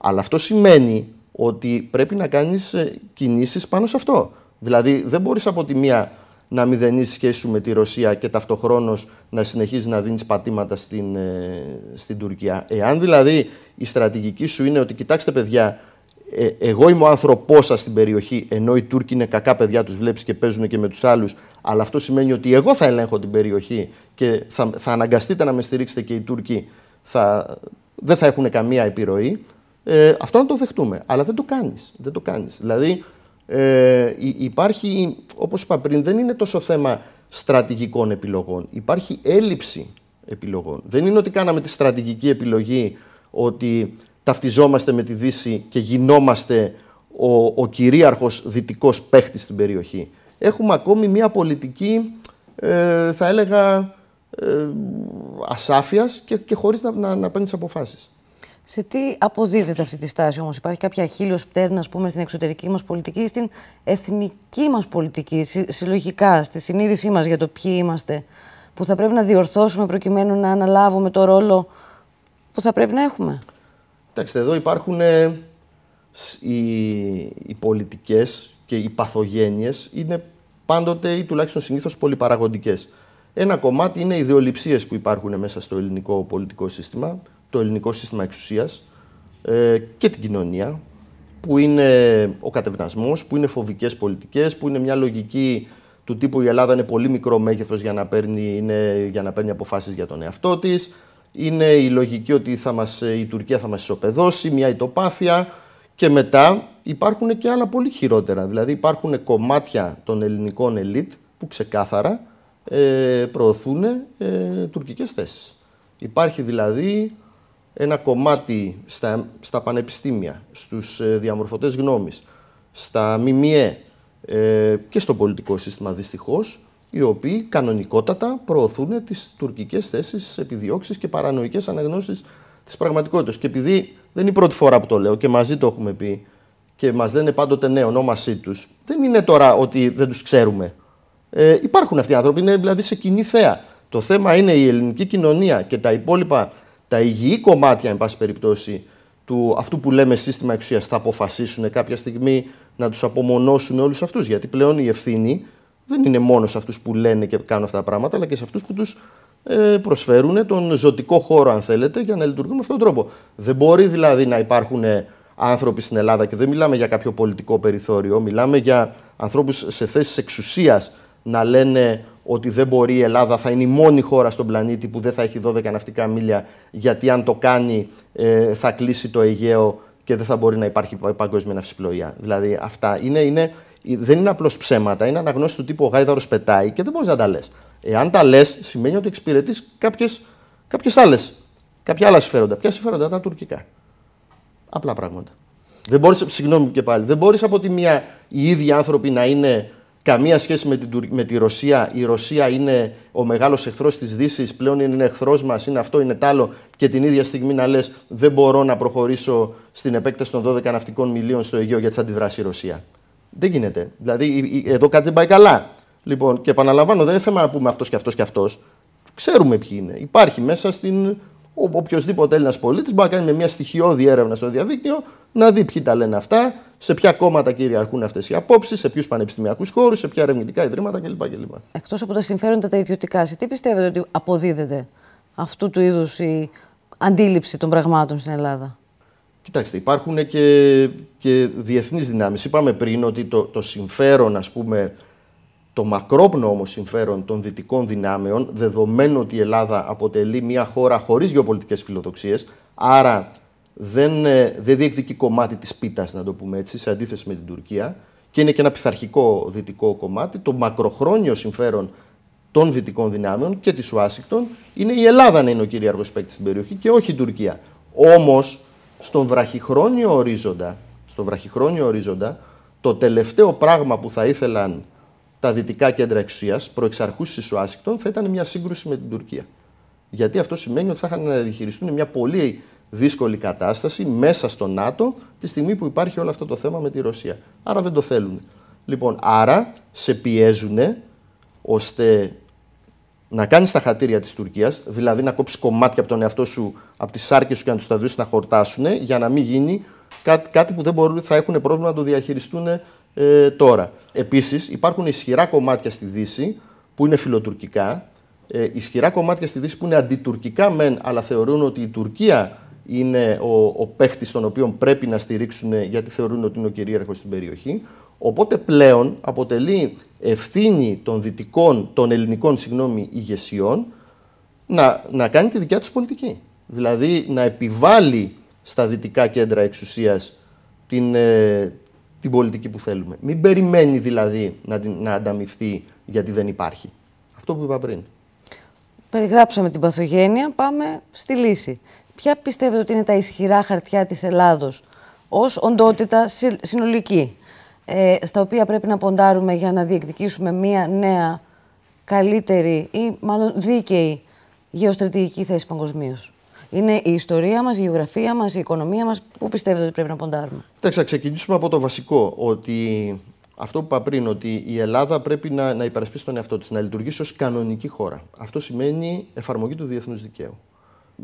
Αλλά αυτό σημαίνει ότι πρέπει να κάνεις ε, κινήσεις πάνω σε αυτό. Δηλαδή δεν μπορείς από τη μία να μην σχέση σου με τη Ρωσία και ταυτοχρόνως να συνεχίζεις να δίνεις πατήματα στην, ε, στην Τουρκία. Εάν δηλαδή η στρατηγική σου είναι ότι κοιτάξτε παιδιά, ε, εγώ είμαι ο άνθρωπός σας στην περιοχή, ενώ οι Τούρκοι είναι κακά παιδιά, τους βλέπεις και παίζουν και με τους άλλους. Αλλά αυτό σημαίνει ότι εγώ θα ελέγχω την περιοχή και θα, θα αναγκαστείτε να με στηρίξετε και οι Τούρκοι θα, δεν θα έχουν καμία επιρροή. Ε, αυτό να το δεχτούμε. Αλλά δεν το κάνεις. Δεν το κάνεις. Δηλαδή ε, υπάρχει, όπως είπα πριν, δεν είναι τόσο θέμα στρατηγικών επιλογών. Υπάρχει έλλειψη επιλογών. Δεν είναι ότι κάναμε τη στρατηγική επιλογή ότι ταυτιζόμαστε με τη Δύση και γινόμαστε ο, ο κυρίαρχος δυτικός παίχτης στην περιοχή. Έχουμε ακόμη μια πολιτική, ε, θα έλεγα, ε, ασάφειας και, και χωρίς να, να, να παίρνεις τι αποφάσεις. Σε τι αποδίδεται αυτή τη στάση όμως, υπάρχει κάποια χίλιος πτέρνα ας πούμε στην εξωτερική μας πολιτική ή στην εθνική μας πολιτική, συλλογικά, στη συνείδησή μας για το ποιοι είμαστε, που θα πρέπει να διορθώσουμε προκειμένου να αναλάβουμε το ρόλο που θα πρέπει να έχουμε. Κοιτάξτε, εδώ υπάρχουν ε, οι, οι πολιτικές και οι παθογένειες είναι πάντοτε ή τουλάχιστον συνήθως πολυπαραγοντικές. Ένα κομμάτι είναι οι ιδεολειψίες που υπάρχουν μέσα στο ελληνικό πολιτικό σύστημα, το ελληνικό σύστημα εξουσίας ε, και την κοινωνία, που είναι ο κατευνασμός, που είναι φοβικές πολιτικές, που είναι μια λογική του τύπου η Ελλάδα είναι πολύ μικρό μέγεθος για να παίρνει, για να παίρνει αποφάσεις για τον εαυτό της, είναι η λογική ότι θα μας, ε, η Τουρκία θα μας ισοπεδώσει, μια ητοπάθεια και μετά υπάρχουν και άλλα πολύ χειρότερα. Δηλαδή υπάρχουν κομμάτια των ελληνικών ελίτ που ξεκάθαρα ε, προωθούν ε, τουρκικές θέσεις. Υπάρχει δηλαδή ένα κομμάτι στα, στα πανεπιστήμια, στους ε, διαμορφωτές γνώμης, στα ΜΜΕ ε, και στο πολιτικό σύστημα δυστυχώς, οι οποίοι κανονικότατα προωθούν τις τουρκικές θέσεις, επιδιώξεις και παρανοϊκές αναγνώσεις της πραγματικότητας. Και επειδή δεν είναι η πρώτη φορά που το λέω και μαζί το έχουμε πει και μας λένε πάντοτε ναι, ονόμασή τους, δεν είναι τώρα ότι δεν τους ξέρουμε. Ε, υπάρχουν αυτοί οι άνθρωποι, είναι δηλαδή σε κοινή θέα. Το θέμα είναι η ελληνική κοινωνία και τα υπόλοιπα, τα υγιή κομμάτια, εν πάση περιπτώσει, του αυτού που λέμε σύστημα εξουσίας, θα αποφασίσουν κάποια στιγμή να τους απομονώσουν όλους αυτούς. Γιατί πλέον η ευθύνη δεν είναι μόνο σε αυτούς που λένε και κάνουν αυτά τα πράγματα, αλλά και σε αυτούς που τους ε, προσφέρουν τον ζωτικό χώρο, αν θέλετε, για να λειτουργούν με αυτόν τον τρόπο. Δεν μπορεί δηλαδή να υπάρχουν ε, άνθρωποι στην Ελλάδα και δεν μιλάμε για κάποιο πολιτικό περιθώριο, μιλάμε για ανθρώπους σε θέσεις εξουσίας να λένε ότι δεν μπορεί η Ελλάδα, θα είναι η μόνη χώρα στον πλανήτη που δεν θα έχει 12 ναυτικά μίλια, γιατί αν το κάνει ε, θα κλείσει το Αιγαίο και δεν θα μπορεί να υπάρχει παγκόσμια ναυσιπλοεία. Δηλαδή αυτά είναι, είναι δεν είναι απλώς ψέματα, είναι αναγνώση του τύπου ο γάιδαρος πετάει και δεν μπορείς να τα λες. Εάν τα λες, σημαίνει ότι εξυπηρετείς κάποιες άλλες. Κάποια άλλα συμφέροντα. Ποια συμφέροντα, τα τουρκικά. Απλά πράγματα. Δεν μπορείς, συγγνώμη και πάλι, δεν μπορείς από τη μία οι ίδιοι άνθρωποι να είναι καμία σχέση με, την, με τη Ρωσία. Η Ρωσία είναι ο μεγάλος εχθρός της Δύσης, πλέον είναι εχθρός μας, είναι αυτό, είναι τ' άλλο. Και την ίδια στιγμή να λες: Δεν μπορώ να προχωρήσω στην επέκταση των 12 ναυτικών μιλίων στο Αιγαίο γιατί θα αντιδράσει η Ρωσία. Δεν γίνεται. Δηλαδή, εδώ κάτι δεν πάει καλά. Λοιπόν, και επαναλαμβάνω, δεν είναι θέμα να πούμε αυτός και αυτός και αυτός. Ξέρουμε ποιοι είναι. Υπάρχει μέσα στην. Οποιοδήποτε Έλληνας πολίτης μπορεί να κάνει μια στοιχειώδη έρευνα στο διαδίκτυο, να δει ποιοι τα λένε αυτά, σε ποια κόμματα κυριαρχούν αυτές οι απόψεις, σε ποιους πανεπιστημιακούς χώρους, σε ποια ερευνητικά ιδρύματα κλπ. κλπ. Εκτός από τα συμφέροντα τα ιδιωτικά, σε τι πιστεύετε ότι αποδίδεται αυτού του είδους η αντίληψη των πραγμάτων στην Ελλάδα. Κοιτάξτε, υπάρχουν και και διεθνείς δυνάμεις, Είπαμε πριν ότι το, το συμφέρον, ας πούμε, το μακρόπνο όμως συμφέρον των δυτικών δυνάμεων, δεδομένου ότι η Ελλάδα αποτελεί μια χώρα χωρίς γεωπολιτικές φιλοδοξίες, άρα δεν, ε, δεν διεκδικεί κομμάτι της πίτας, να το πούμε έτσι, σε αντίθεση με την Τουρκία, και είναι και ένα πειθαρχικό δυτικό κομμάτι, το μακροχρόνιο συμφέρον των δυτικών δυνάμεων και της Ουάσιγκτον είναι η Ελλάδα να είναι ο κυρίαρχο παίκτης στην περιοχή και όχι η Τουρκία. Όμως, στον βραχυχρόνιο ορίζοντα, στο βραχυχρόνιο ορίζοντα, το τελευταίο πράγμα που θα ήθελαν τα δυτικά κέντρα εξουσίας, προεξαρχούς της Ουάσιγκτον, θα ήταν μια σύγκρουση με την Τουρκία. Γιατί αυτό σημαίνει ότι θα είχαν να διαχειριστούν μια πολύ δύσκολη κατάσταση μέσα στο ΝΑΤΟ τη στιγμή που υπάρχει όλο αυτό το θέμα με τη Ρωσία. Άρα δεν το θέλουν. Λοιπόν, άρα σε πιέζουν ώστε να κάνεις τα χατήρια της Τουρκίας, δηλαδή να κόψεις κομμάτια από τον εαυτό σου, από τις σάρκες σου και να τους τα δώσει να χορτάσουν, για να μην γίνει Κάτι, που δεν μπορούν, θα έχουν πρόβλημα να το διαχειριστούν ε, τώρα. Επίσης, υπάρχουν ισχυρά κομμάτια στη Δύση που είναι φιλοτουρκικά, ε, ισχυρά κομμάτια στη Δύση που είναι αντιτουρκικά μεν, αλλά θεωρούν ότι η Τουρκία είναι ο, ο παίχτης τον οποίο πρέπει να στηρίξουν γιατί θεωρούν ότι είναι ο κυρίαρχος στην περιοχή. Οπότε πλέον αποτελεί ευθύνη των δυτικών, των ελληνικών συγγνώμη, ηγεσιών να, να κάνει τη δικιά τους πολιτική. Δηλαδή να επιβάλλει στα δυτικά κέντρα εξουσίας την, ε, την πολιτική που θέλουμε. Μην περιμένει δηλαδή να, την, να ανταμυφθεί γιατί δεν υπάρχει. Αυτό που είπα πριν. Περιγράψαμε την παθογένεια, πάμε στη λύση. Ποια πιστεύετε ότι είναι τα ισχυρά χαρτιά της Ελλάδος ως οντότητα συνολική, ε, στα οποία πρέπει να ποντάρουμε για να διεκδικήσουμε μία νέα, καλύτερη ή μάλλον δίκαιη γεωστρατηγική θέση παγκοσμίως. Είναι η ιστορία μας, η γεωγραφία μας, η οικονομία μας. Πού πιστεύετε ότι πρέπει να ποντάρουμε. Κοιτάξτε, θα ξεκινήσουμε από το βασικό. Ότι αυτό που είπα πριν, ότι η Ελλάδα πρέπει να, να υπερασπίσει τον εαυτό της, να λειτουργήσει ως κανονική χώρα. Αυτό σημαίνει εφαρμογή του διεθνούς δικαίου.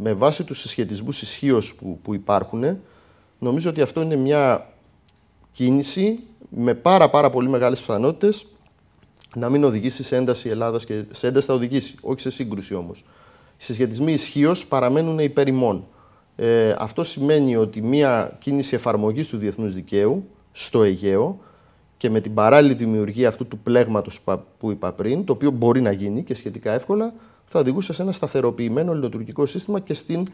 Με βάση τους συσχετισμούς ισχύως που, που υπάρχουν, νομίζω ότι αυτό είναι μια κίνηση με πάρα, πάρα πολύ μεγάλες πιθανότητες να μην οδηγήσει σε ένταση η Ελλάδας και σε ένταση θα οδηγήσει, όχι σε σύγκρουση όμως. Οι συσχετισμοί ισχύως παραμένουν υπέρ ημών. Ε, αυτό σημαίνει ότι μία κίνηση εφαρμογής του διεθνούς δικαίου στο Αιγαίο και με την παράλληλη δημιουργία αυτού του πλέγματος που είπα πριν, το οποίο μπορεί να γίνει και σχετικά εύκολα, θα οδηγούσε σε ένα σταθεροποιημένο λειτουργικό σύστημα και, στην,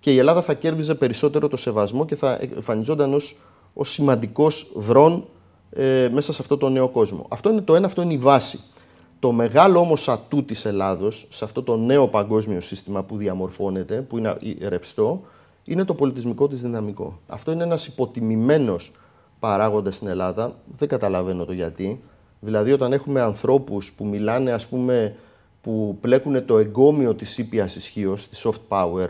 και η Ελλάδα θα κέρδιζε περισσότερο το σεβασμό και θα εμφανιζόταν ως, ως σημαντικός δρόν ε, μέσα σε αυτό το νέο κόσμο. Αυτό είναι το ένα, αυτό είναι η βάση. Το μεγάλο όμως ατού της Ελλάδος σε αυτό το νέο παγκόσμιο σύστημα που διαμορφώνεται, που είναι ρευστό, είναι το πολιτισμικό της δυναμικό. Αυτό είναι ένας υποτιμημένος παράγοντας στην Ελλάδα. Δεν καταλαβαίνω το γιατί. Δηλαδή, όταν έχουμε ανθρώπους που μιλάνε, ας πούμε, που πλέκουν το εγκόμιο της ήπιας ισχύω, της soft power,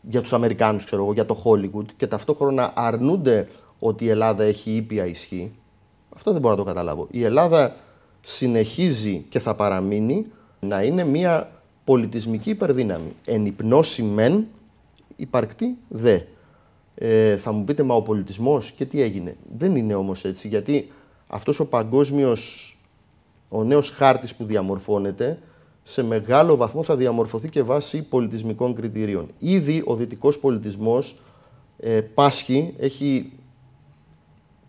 για τους Αμερικάνους, ξέρω εγώ, για το Hollywood, και ταυτόχρονα αρνούνται ότι η Ελλάδα έχει ήπια ισχύ. Αυτό δεν μπορώ να το καταλάβω. Η Ελλάδα συνεχίζει και θα παραμείνει να είναι μια πολιτισμική υπερδύναμη. Ενυπνώσει μεν, υπαρκτή δε. Ε, θα μου πείτε, μα ο πολιτισμός και τι έγινε. Δεν είναι όμως έτσι, γιατί αυτός ο παγκόσμιος, ο νέος χάρτης που διαμορφώνεται, σε μεγάλο βαθμό θα διαμορφωθεί και βάσει πολιτισμικών κριτηρίων. Ήδη ο δυτικός πολιτισμός ε, πάσχει, έχει,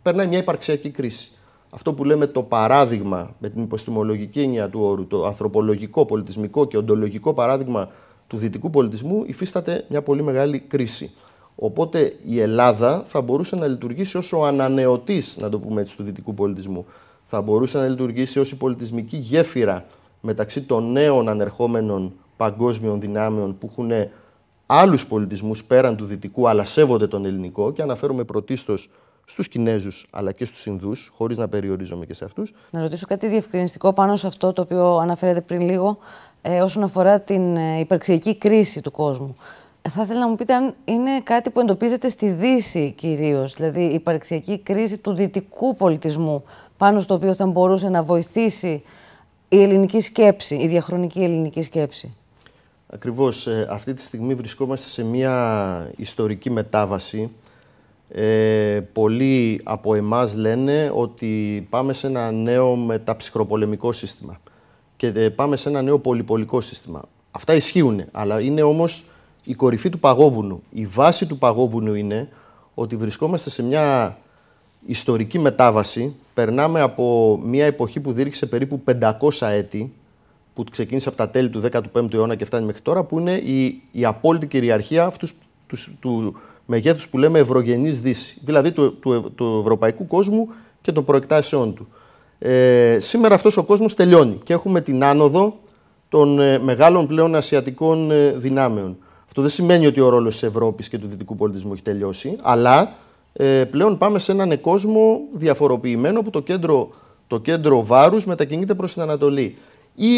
περνάει μια υπαρξιακή κρίση αυτό που λέμε το παράδειγμα με την υποστημολογική έννοια του όρου, το ανθρωπολογικό, πολιτισμικό και οντολογικό παράδειγμα του δυτικού πολιτισμού υφίσταται μια πολύ μεγάλη κρίση. Οπότε η Ελλάδα θα μπορούσε να λειτουργήσει ως ο ανανεωτής, να το πούμε έτσι, του δυτικού πολιτισμού. Θα μπορούσε να λειτουργήσει ως η πολιτισμική γέφυρα μεταξύ των νέων ανερχόμενων παγκόσμιων δυνάμεων που έχουν άλλους πολιτισμούς πέραν του δυτικού αλλά σέβονται τον ελληνικό και αναφέρομαι πρωτίστως στους Κινέζους αλλά και στους Ινδούς, χωρίς να περιορίζομαι και σε αυτούς. Να ρωτήσω κάτι διευκρινιστικό πάνω σε αυτό το οποίο αναφέρατε πριν λίγο, ε, όσον αφορά την ε, υπαρξιακή κρίση του κόσμου. Ε, θα ήθελα να μου πείτε αν είναι κάτι που εντοπίζεται στη Δύση κυρίως, δηλαδή η υπαρξιακή κρίση του δυτικού πολιτισμού, πάνω στο οποίο θα μπορούσε να βοηθήσει η ελληνική σκέψη, η διαχρονική ελληνική σκέψη. Ακριβώς. αυτή τη στιγμή βρισκόμαστε σε μια ιστορική μετάβαση ε, πολλοί από εμάς λένε ότι πάμε σε ένα νέο μεταψυχροπολεμικό σύστημα και ε, πάμε σε ένα νέο πολυπολικό σύστημα. Αυτά ισχύουν, αλλά είναι όμως η κορυφή του παγόβουνου. Η βάση του παγόβουνου είναι ότι βρισκόμαστε σε μια ιστορική μετάβαση. Περνάμε από μια εποχή που δήρυξε περίπου 500 έτη, που ξεκίνησε από τα τέλη του 15ου αιώνα και φτάνει μέχρι τώρα, που είναι η, η απόλυτη κυριαρχία αυτούς, τους, του, μεγέθους που λέμε ευρωγενής δύση, δηλαδή του, του, του ευρωπαϊκού κόσμου και των προεκτάσεών του. Ε, σήμερα αυτός ο κόσμος τελειώνει και έχουμε την άνοδο των ε, μεγάλων πλέον ασιατικών ε, δυνάμεων. Αυτό δεν σημαίνει ότι ο ρόλος της Ευρώπης και του δυτικού πολιτισμού έχει τελειώσει, αλλά ε, πλέον πάμε σε έναν κόσμο διαφοροποιημένο που το κέντρο, το κέντρο βάρους μετακινείται προς την Ανατολή. Ή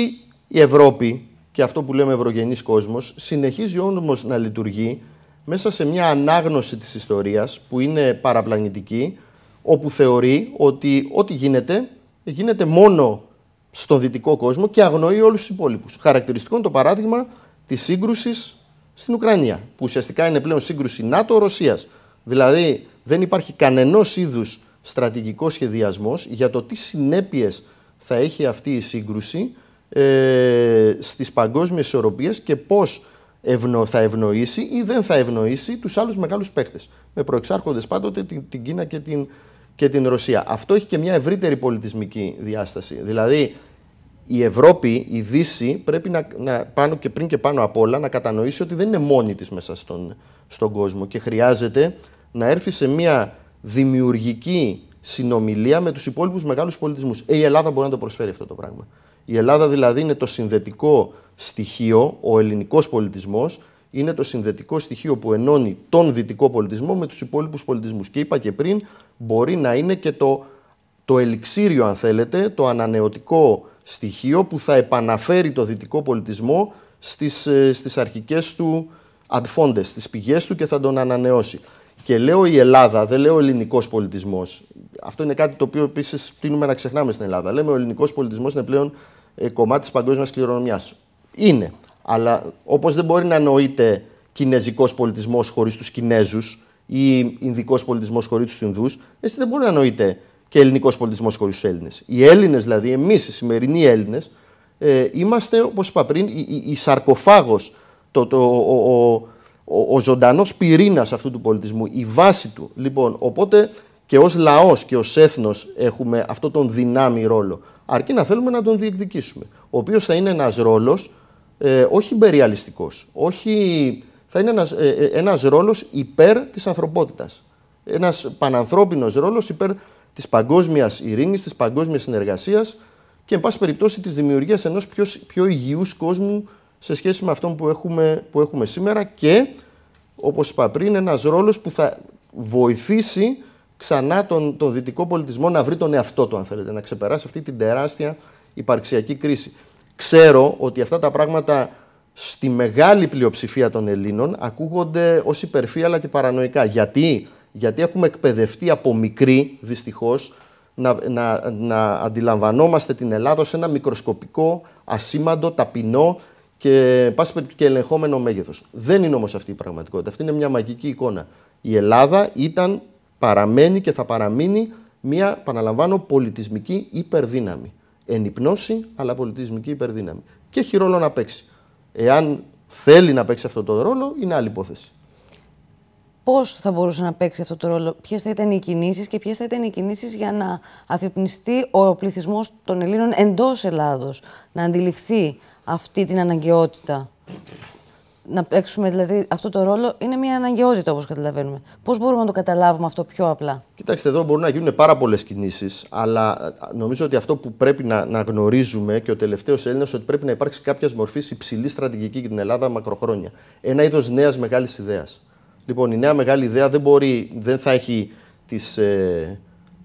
η Ευρώπη, και αυτό που λέμε ευρωγενής κόσμος, συνεχίζει όμως να λειτουργεί μέσα σε μια ανάγνωση της ιστορίας που είναι παραπλανητική, όπου θεωρεί ότι ό,τι γίνεται, γίνεται μόνο στον δυτικό κόσμο και αγνοεί όλους τους υπόλοιπους. Χαρακτηριστικό είναι το παράδειγμα της σύγκρουσης στην Ουκρανία, που ουσιαστικά είναι πλέον σύγκρουση ΝΑΤΟ-Ρωσίας. Δηλαδή δεν υπάρχει κανενός είδους στρατηγικός σχεδιασμός για το τι συνέπειες θα έχει αυτή η σύγκρουση ε, στις παγκόσμιες ισορροπίες και πώς ευνο, θα ευνοήσει ή δεν θα ευνοήσει τους άλλους μεγάλους παίχτε. Με προεξάρχοντες πάντοτε την, Κίνα και την, και την Ρωσία. Αυτό έχει και μια ευρύτερη πολιτισμική διάσταση. Δηλαδή, η Ευρώπη, η Δύση, πρέπει να, να πάνω και πριν και πάνω απ' όλα να κατανοήσει ότι δεν είναι μόνη της μέσα στον, στον κόσμο και χρειάζεται να έρθει σε μια δημιουργική συνομιλία με τους υπόλοιπους μεγάλους πολιτισμούς. Ε, η Ελλάδα μπορεί να το προσφέρει αυτό το πράγμα. Η Ελλάδα δηλαδή είναι το συνδετικό στοιχείο, ο ελληνικός πολιτισμός είναι το συνδετικό στοιχείο που ενώνει τον δυτικό πολιτισμό με τους υπόλοιπους πολιτισμούς. Και είπα και πριν, μπορεί να είναι και το, το ελιξίριο, αν θέλετε, το ανανεωτικό στοιχείο που θα επαναφέρει το δυτικό πολιτισμό στις, ε, στις αρχικές του αντφόντες, στις πηγές του και θα τον ανανεώσει. Και λέω η Ελλάδα, δεν λέω ελληνικός πολιτισμός. Αυτό είναι κάτι το οποίο επίσης τίνουμε να ξεχνάμε στην Ελλάδα. Λέμε ο ελληνικός πολιτισμός είναι πλέον ε, κομμάτι της παγκόσμιας κληρονομιάς. Είναι. Αλλά όπως δεν μπορεί να νοείται κινέζικος πολιτισμός χωρίς τους Κινέζους ή Ινδικός πολιτισμός χωρίς τους Ινδούς, έτσι δεν μπορεί να νοείται και ελληνικός πολιτισμός χωρίς τους Έλληνες. Οι Έλληνες, δηλαδή, εμείς οι σημερινοί Έλληνες, ε, είμαστε, όπως είπα πριν, η, σαρκοφάγος, το, ο, ο, ο ζωντανός πυρήνας αυτού του πολιτισμού, η βάση του. Λοιπόν, οπότε και ως λαός και ως έθνος έχουμε αυτόν τον δυνάμει ρόλο. Αρκεί να θέλουμε να τον διεκδικήσουμε. Ο οποίος θα είναι ένας ρόλος ε, όχι υπεριαλιστικό. όχι... θα είναι ένας ε, ε, ένας ρόλος υπέρ της ανθρωπότητας. Ένας πανανθρώπινος ρόλος υπέρ της παγκόσμιας ειρήνης, της παγκόσμιας συνεργασίας και, εν πάση περιπτώσει, της δημιουργίας ενός πιο, πιο υγιούς κόσμου σε σχέση με αυτόν που έχουμε, που έχουμε σήμερα και, όπως είπα πριν, ένας ρόλος που θα βοηθήσει ξανά τον, τον δυτικό πολιτισμό να βρει τον εαυτό του, αν θέλετε, να ξεπεράσει αυτή την τεράστια υπαρξιακή κρίση. Ξέρω ότι αυτά τα πράγματα στη μεγάλη πλειοψηφία των Ελλήνων ακούγονται ως υπερφύαλα αλλά και παρανοϊκά. Γιατί, Γιατί έχουμε εκπαιδευτεί από μικρή, δυστυχώς, να, να, να αντιλαμβανόμαστε την Ελλάδα σε ένα μικροσκοπικό, ασήμαντο, ταπεινό και, και ελεγχόμενο μέγεθος. Δεν είναι όμως αυτή η πραγματικότητα. Αυτή είναι μια μαγική εικόνα. Η Ελλάδα ήταν, παραμένει και θα παραμείνει μια, παραλαμβάνω, πολιτισμική υπερδύναμη ενυπνώσει, αλλά πολιτισμική υπερδύναμη. Και έχει ρόλο να παίξει. Εάν θέλει να παίξει αυτό το ρόλο, είναι άλλη υπόθεση. Πώς θα μπορούσε να παίξει αυτό το ρόλο, ποιες θα ήταν οι κινήσεις και ποιες θα ήταν οι κινήσεις για να αφυπνιστεί ο πληθυσμός των Ελλήνων εντός Ελλάδος, να αντιληφθεί αυτή την αναγκαιότητα να παίξουμε δηλαδή αυτό το ρόλο είναι μια αναγκαιότητα όπως καταλαβαίνουμε. Πώς μπορούμε να το καταλάβουμε αυτό πιο απλά. Κοιτάξτε, εδώ μπορούν να γίνουν πάρα πολλές κινήσεις, αλλά νομίζω ότι αυτό που πρέπει να, να γνωρίζουμε και ο τελευταίος Έλληνας ότι πρέπει να υπάρξει κάποια μορφή υψηλή στρατηγική για την Ελλάδα μακροχρόνια. Ένα είδος νέας μεγάλης ιδέας. Λοιπόν, η νέα μεγάλη ιδέα δεν, μπορεί, δεν θα έχει τις ε,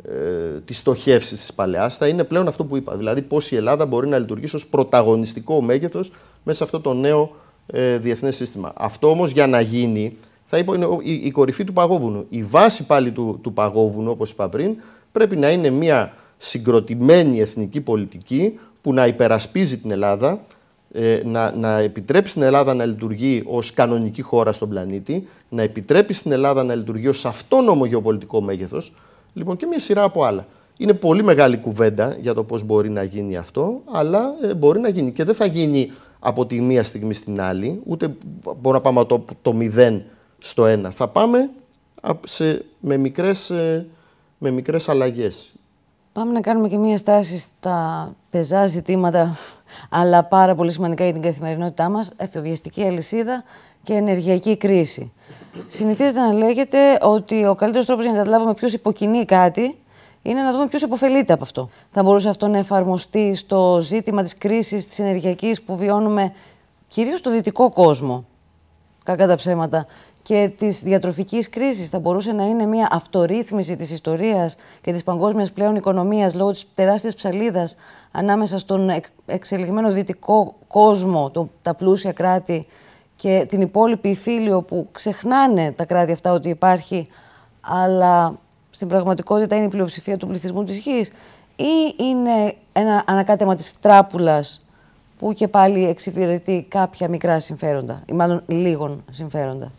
ε, της παλαιάς, θα είναι πλέον αυτό που είπα. Δηλαδή, πώς η Ελλάδα μπορεί να λειτουργήσει ως πρωταγωνιστικό μέγεθος μέσα σε αυτό το νέο ε, σύστημα. Αυτό όμως για να γίνει θα είπα είναι η, κορυφή του παγόβουνου. Η βάση πάλι του, του παγόβουνου, όπως είπα πριν, πρέπει να είναι μια συγκροτημένη εθνική πολιτική που να υπερασπίζει την Ελλάδα, ε, να, να επιτρέπει στην Ελλάδα να λειτουργεί ως κανονική χώρα στον πλανήτη, να επιτρέπει στην Ελλάδα να λειτουργεί ως αυτόνομο γεωπολιτικό μέγεθος. λοιπόν και μια σειρά από άλλα. Είναι πολύ μεγάλη κουβέντα για το πώς μπορεί να γίνει αυτό, αλλά ε, μπορεί να γίνει και δεν θα γίνει από τη μία στιγμή στην άλλη, ούτε μπορούμε να πάμε από το, μηδέν 0 στο ένα. Θα πάμε σε, με μικρές, ε, με μικρές αλλαγές. Πάμε να κάνουμε και μία στάση στα πεζά ζητήματα, αλλά πάρα πολύ σημαντικά για την καθημερινότητά μας, ευθοδιαστική αλυσίδα και ενεργειακή κρίση. Συνηθίζεται να λέγεται ότι ο καλύτερος τρόπος για να καταλάβουμε ποιος υποκινεί κάτι είναι να δούμε ποιος υποφελείται από αυτό. Θα μπορούσε αυτό να εφαρμοστεί στο ζήτημα της κρίσης της ενεργειακής που βιώνουμε κυρίως στο δυτικό κόσμο. Κακά τα ψέματα. Και της διατροφικής κρίσης. Θα μπορούσε να είναι μια αυτορύθμιση της ιστορίας και της παγκόσμιας πλέον οικονομίας λόγω της τεράστιας ψαλίδας ανάμεσα στον εξελιγμένο δυτικό κόσμο, το, τα πλούσια κράτη και την υπόλοιπη φίλιο που ξεχνάνε τα κράτη αυτά ότι υπάρχει αλλά στην πραγματικότητα είναι η πλειοψηφία του πληθυσμού της γης ή είναι ένα ανακάτεμα της τράπουλας που και πάλι εξυπηρετεί κάποια μικρά συμφέροντα ή μάλλον λίγων συμφέροντα.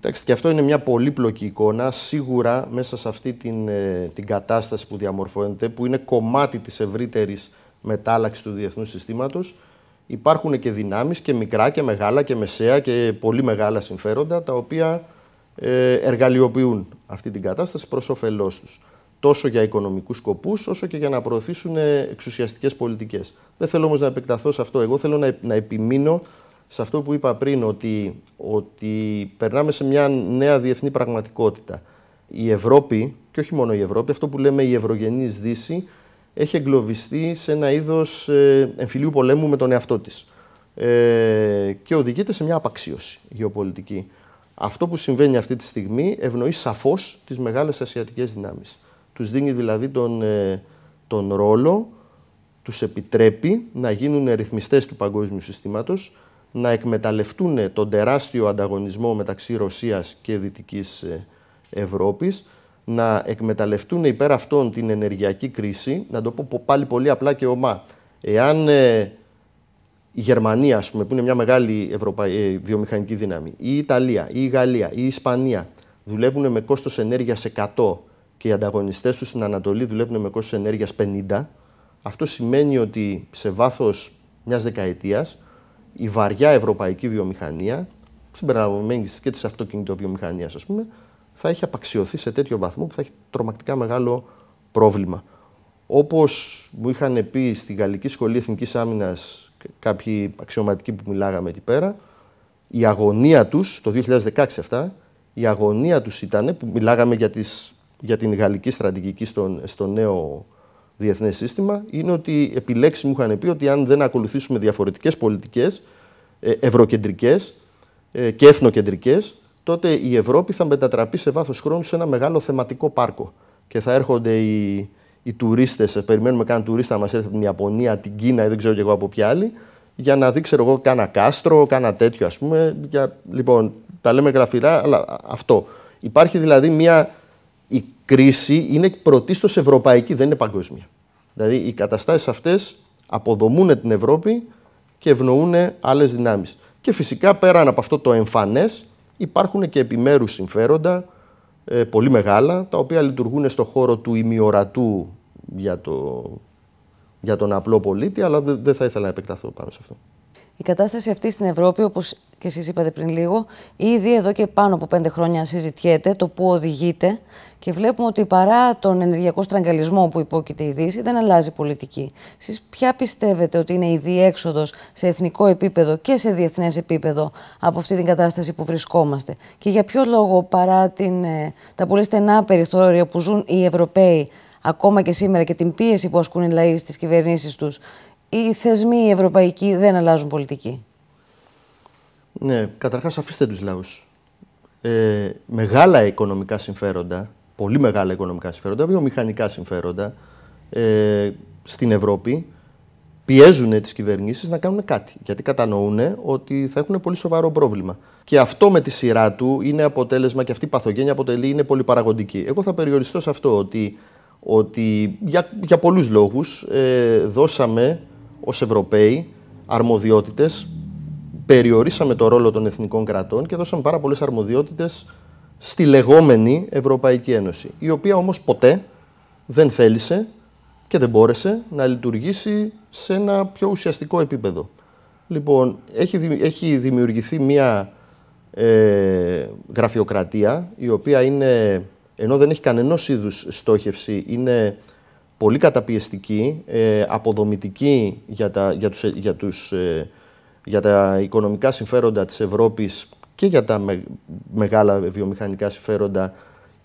Εντάξει, και αυτό είναι μια πολύπλοκη εικόνα, σίγουρα μέσα σε αυτή την, ε, την κατάσταση που διαμορφώνεται, που είναι κομμάτι της ευρύτερης μετάλλαξης του διεθνούς συστήματος, υπάρχουν και δυνάμεις και μικρά και μεγάλα και μεσαία και πολύ μεγάλα συμφέροντα, τα οποία ε, εργαλειοποιούν αυτή την κατάσταση προς όφελός τους. Τόσο για οικονομικούς σκοπούς όσο και για να προωθήσουν ε, εξουσιαστικές πολιτικές. Δεν θέλω όμως να επεκταθώ σε αυτό. Εγώ θέλω να επιμείνω σε αυτό που είπα πριν, ότι, ότι περνάμε σε μια νέα διεθνή πραγματικότητα. Η Ευρώπη, και όχι μόνο η Ευρώπη, αυτό που λέμε η Ευρωγενή Δύση, έχει εγκλωβιστεί σε ένα είδος ε, εμφυλίου πολέμου με τον εαυτό της. Ε, και οδηγείται σε μια απαξίωση γεωπολιτική. Αυτό που συμβαίνει αυτή τη στιγμή ευνοεί σαφώς τις μεγάλες ασιατικές δυνάμεις. Τους δίνει δηλαδή τον, ε, τον ρόλο, τους επιτρέπει να γίνουν ρυθμιστές του παγκόσμιου συστήματος, να εκμεταλλευτούν τον τεράστιο ανταγωνισμό μεταξύ Ρωσίας και Δυτικής ε, Ευρώπης, να εκμεταλλευτούν υπέρ αυτών την ενεργειακή κρίση, να το πω πάλι πολύ απλά και ομά. Εάν ε, η Γερμανία, ας πούμε, που είναι μια μεγάλη Ευρωπα... Ε, βιομηχανική δύναμη, η Ιταλία, η Γαλλία, η Ισπανία δουλεύουν με κόστος ενέργειας 100 και οι ανταγωνιστές τους στην Ανατολή δουλεύουν με κόστος ενέργειας 50, αυτό σημαίνει ότι σε βάθος μιας δεκαετίας η βαριά ευρωπαϊκή βιομηχανία, συμπεριλαμβανομένης και της αυτοκινητοβιομηχανίας, ας πούμε, θα έχει απαξιωθεί σε τέτοιο βαθμό που θα έχει τρομακτικά μεγάλο πρόβλημα. Όπως μου είχαν πει στη Γαλλική Σχολή Εθνικής Άμυνας κάποιοι αξιωματικοί που μιλάγαμε εκεί πέρα, η αγωνία τους, το 2016 αυτά, η αγωνία τους ήταν, που μιλάγαμε για, τις, για την γαλλική στρατηγική στο νέο Διεθνές σύστημα, είναι ότι επιλέξεις μου είχαν πει ότι αν δεν ακολουθήσουμε διαφορετικές πολιτικές, ε, ευρωκεντρικές ε, και εθνοκεντρικές, τότε η Ευρώπη θα μετατραπεί σε βάθος χρόνου σε ένα μεγάλο θεματικό πάρκο. Και θα έρχονται οι, οι τουρίστες, ε, περιμένουμε καν τουρίστα να μας έρθει από την Ιαπωνία, την Κίνα ή δεν ξέρω και εγώ από ποια άλλη, για να δει, ξέρω εγώ, κάνα κάστρο, κάνα τέτοιο ας πούμε. Για, λοιπόν, τα λέμε γραφειρά, αλλά αυτό. Υπάρχει δηλαδή μια. Η κρίση είναι πρωτίστως ευρωπαϊκή, δεν είναι παγκόσμια. Δηλαδή οι καταστάσεις αυτές αποδομούν την Ευρώπη και ευνοούν άλλες δυνάμεις. Και φυσικά πέραν από αυτό το εμφανές, υπάρχουν και επιμέρους συμφέροντα ε, πολύ μεγάλα, τα οποία λειτουργούν στον χώρο του ημιορατού για, το, για τον απλό πολίτη, αλλά δεν θα ήθελα να επεκταθώ πάνω σε αυτό. Η κατάσταση αυτή στην Ευρώπη, όπως και εσείς είπατε πριν λίγο, ήδη εδώ και πάνω από πέντε χρόνια συζητιέται το πού οδηγείται και βλέπουμε ότι παρά τον ενεργειακό στραγγαλισμό που υπόκειται η Δύση, δεν αλλάζει πολιτική. Εσείς ποια πιστεύετε ότι είναι η διέξοδος σε εθνικό επίπεδο και σε διεθνές επίπεδο από αυτή την κατάσταση που βρισκόμαστε και για ποιο λόγο παρά την, ε, τα πολύ στενά περιθώρια που ζουν οι Ευρωπαίοι ακόμα και σήμερα και την πίεση που ασκούν οι λαοί στις κυβερνήσεις τους, οι θεσμοί οι ευρωπαϊκοί δεν αλλάζουν πολιτική. Ναι, καταρχάς αφήστε τους λαούς. Ε, μεγάλα οικονομικά συμφέροντα, πολύ μεγάλα οικονομικά συμφέροντα, βιομηχανικά συμφέροντα ε, στην Ευρώπη πιέζουν τις κυβερνήσεις να κάνουν κάτι. Γιατί κατανοούν ότι θα έχουν πολύ σοβαρό πρόβλημα. Και αυτό με τη σειρά του είναι αποτέλεσμα και αυτή η παθογένεια αποτελεί, είναι πολυπαραγοντική. Εγώ θα περιοριστώ σε αυτό ότι ότι για, για πολλούς λόγους ε, δώσαμε ως Ευρωπαίοι αρμοδιότητες, περιορίσαμε το ρόλο των εθνικών κρατών και δώσαμε πάρα πολλές αρμοδιότητες στη λεγόμενη Ευρωπαϊκή Ένωση, η οποία όμως ποτέ δεν θέλησε και δεν μπόρεσε να λειτουργήσει σε ένα πιο ουσιαστικό επίπεδο. Λοιπόν, έχει, έχει δημιουργηθεί μια ε, γραφειοκρατία, η οποία είναι ενώ δεν έχει κανένας είδους στόχευση, είναι πολύ καταπιεστική, ε, αποδομητική για τα, για, τους, ε, για, τους, ε, για τα οικονομικά συμφέροντα της Ευρώπης και για τα μεγάλα βιομηχανικά συμφέροντα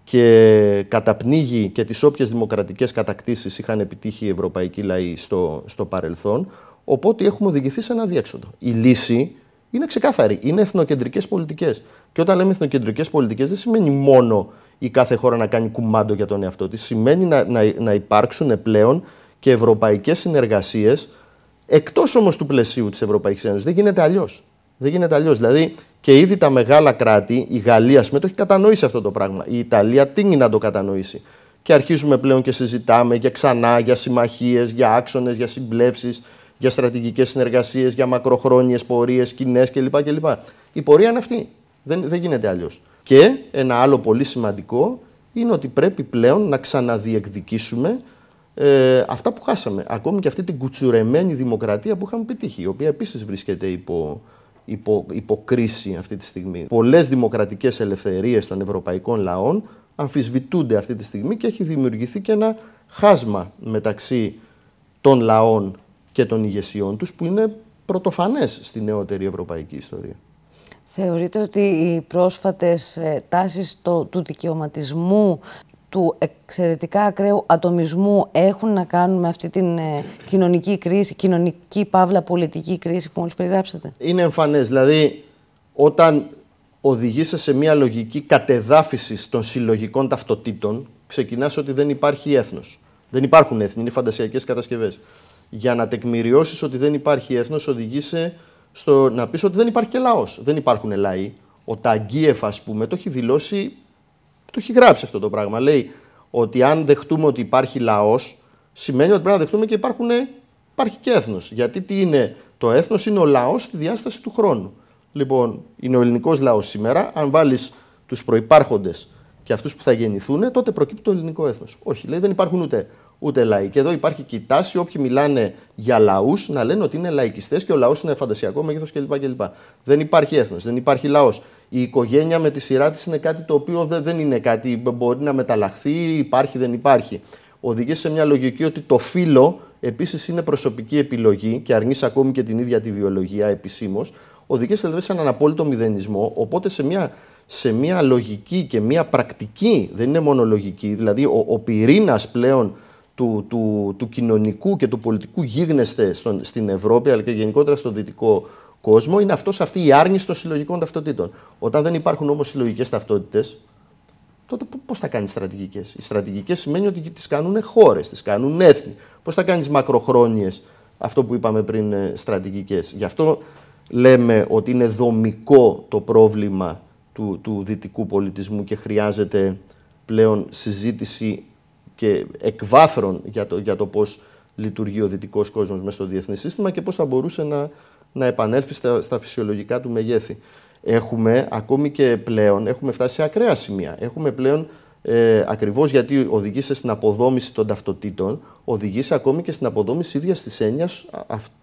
και καταπνίγει και τις όποιες δημοκρατικές κατακτήσεις είχαν επιτύχει οι ευρωπαϊκοί λαοί στο, στο παρελθόν, οπότε έχουμε οδηγηθεί σε ένα διέξοδο. Η λύση είναι ξεκάθαρη, είναι εθνοκεντρικές πολιτικές. Και όταν λέμε εθνοκεντρικές πολιτικές δεν σημαίνει μόνο η κάθε χώρα να κάνει κουμάντο για τον εαυτό της. Σημαίνει να, να, να υπάρξουν πλέον και ευρωπαϊκές συνεργασίες, εκτός όμως του πλαισίου της Ευρωπαϊκής Ένωσης. Δεν γίνεται αλλιώς. Δεν γίνεται αλλιώς. Δηλαδή και ήδη τα μεγάλα κράτη, η Γαλλία σήμερα, το έχει κατανοήσει αυτό το πράγμα. Η Ιταλία τίνει να το κατανοήσει. Και αρχίζουμε πλέον και συζητάμε για ξανά, για συμμαχίες, για άξονες, για συμπλέψεις, για στρατηγικές συνεργασίες, για μακροχρόνιες πορείες, κοινέ κλπ. Η πορεία είναι αυτή. Δεν, δεν γίνεται αλλιώς. Και ένα άλλο πολύ σημαντικό είναι ότι πρέπει πλέον να ξαναδιεκδικήσουμε ε, αυτά που χάσαμε. Ακόμη και αυτή την κουτσουρεμένη δημοκρατία που είχαμε πετύχει, η οποία επίσης βρίσκεται υπό, υπό, κρίση αυτή τη στιγμή. Πολλές δημοκρατικές ελευθερίες των ευρωπαϊκών λαών αμφισβητούνται αυτή τη στιγμή και έχει δημιουργηθεί και ένα χάσμα μεταξύ των λαών και των ηγεσιών τους που είναι πρωτοφανές στη νεότερη ευρωπαϊκή ιστορία. Θεωρείτε ότι οι πρόσφατες ε, τάσεις του δικαιωματισμού, του εξαιρετικά ακραίου ατομισμού έχουν να κάνουν με αυτή την ε, κοινωνική κρίση, κοινωνική παύλα πολιτική κρίση που μόλις περιγράψατε. Είναι εμφανές. Δηλαδή, όταν οδηγείσαι σε μια λογική κατεδάφισης των συλλογικών ταυτοτήτων, ξεκινάς ότι δεν υπάρχει έθνος. Δεν υπάρχουν έθνη, είναι φαντασιακές κατασκευές. Για να τεκμηριώσεις ότι δεν υπάρχει έθνος, οδηγείσαι στο να πεις ότι δεν υπάρχει και λαός. Δεν υπάρχουν λαοί. Ο Ταγκίεφ, ας πούμε, το έχει δηλώσει. Το έχει γράψει αυτό το πράγμα. Λέει ότι αν δεχτούμε ότι υπάρχει λαός, σημαίνει ότι πρέπει να δεχτούμε και υπάρχουν, υπάρχει και έθνος. Γιατί τι είναι το έθνος, είναι ο λαός στη διάσταση του χρόνου. Λοιπόν, είναι ο ελληνικός λαός σήμερα. Αν βάλεις τους προπάρχοντε και αυτούς που θα γεννηθούν, τότε προκύπτει το ελληνικό έθνος. Όχι, λέει δεν υπάρχουν ούτε ούτε λαοί. Και εδώ υπάρχει και η τάση όποιοι μιλάνε για λαούς να λένε ότι είναι λαϊκιστές και ο λαός είναι φαντασιακό μέγεθος κλπ. κλπ. Δεν υπάρχει έθνος, δεν υπάρχει λαός. Η οικογένεια με τη σειρά της είναι κάτι το οποίο δεν είναι κάτι μπορεί να μεταλλαχθεί, υπάρχει, δεν υπάρχει. Οδηγεί σε μια λογική ότι το φύλλο επίσης είναι προσωπική επιλογή και αρνείς ακόμη και την ίδια τη βιολογία επισήμως. Οδηγείς σε έναν απόλυτο μηδενισμό. Οπότε σε μια σε μια λογική και μια πρακτική, δεν είναι μόνο λογική, δηλαδή ο, ο πυρήνας πλέον του, του, του κοινωνικού και του πολιτικού γίγνεσθε στην Ευρώπη αλλά και γενικότερα στον δυτικό κόσμο είναι αυτός αυτή η άρνηση των συλλογικών ταυτοτήτων. Όταν δεν υπάρχουν όμως συλλογικές ταυτότητες. τότε πώς θα κάνεις στρατηγικές, Οι στρατηγικές σημαίνει ότι τις κάνουν χώρες, τις κάνουν έθνη. Πώς θα κάνεις μακροχρόνιες αυτό που είπαμε πριν ε, στρατηγικές. Γι' αυτό λέμε ότι είναι δομικό το πρόβλημα του, του δυτικού πολιτισμού και χρειάζεται πλέον συζήτηση και εκβάθρων για το, για το πώς λειτουργεί ο δυτικός κόσμος μέσα στο διεθνή σύστημα και πώς θα μπορούσε να, να επανέλθει στα, φυσιολογικά του μεγέθη. Έχουμε ακόμη και πλέον, έχουμε φτάσει σε ακραία σημεία. Έχουμε πλέον ε, ακριβώς γιατί οδηγήσε στην αποδόμηση των ταυτοτήτων, οδηγήσε ακόμη και στην αποδόμηση ίδιας της έννοιας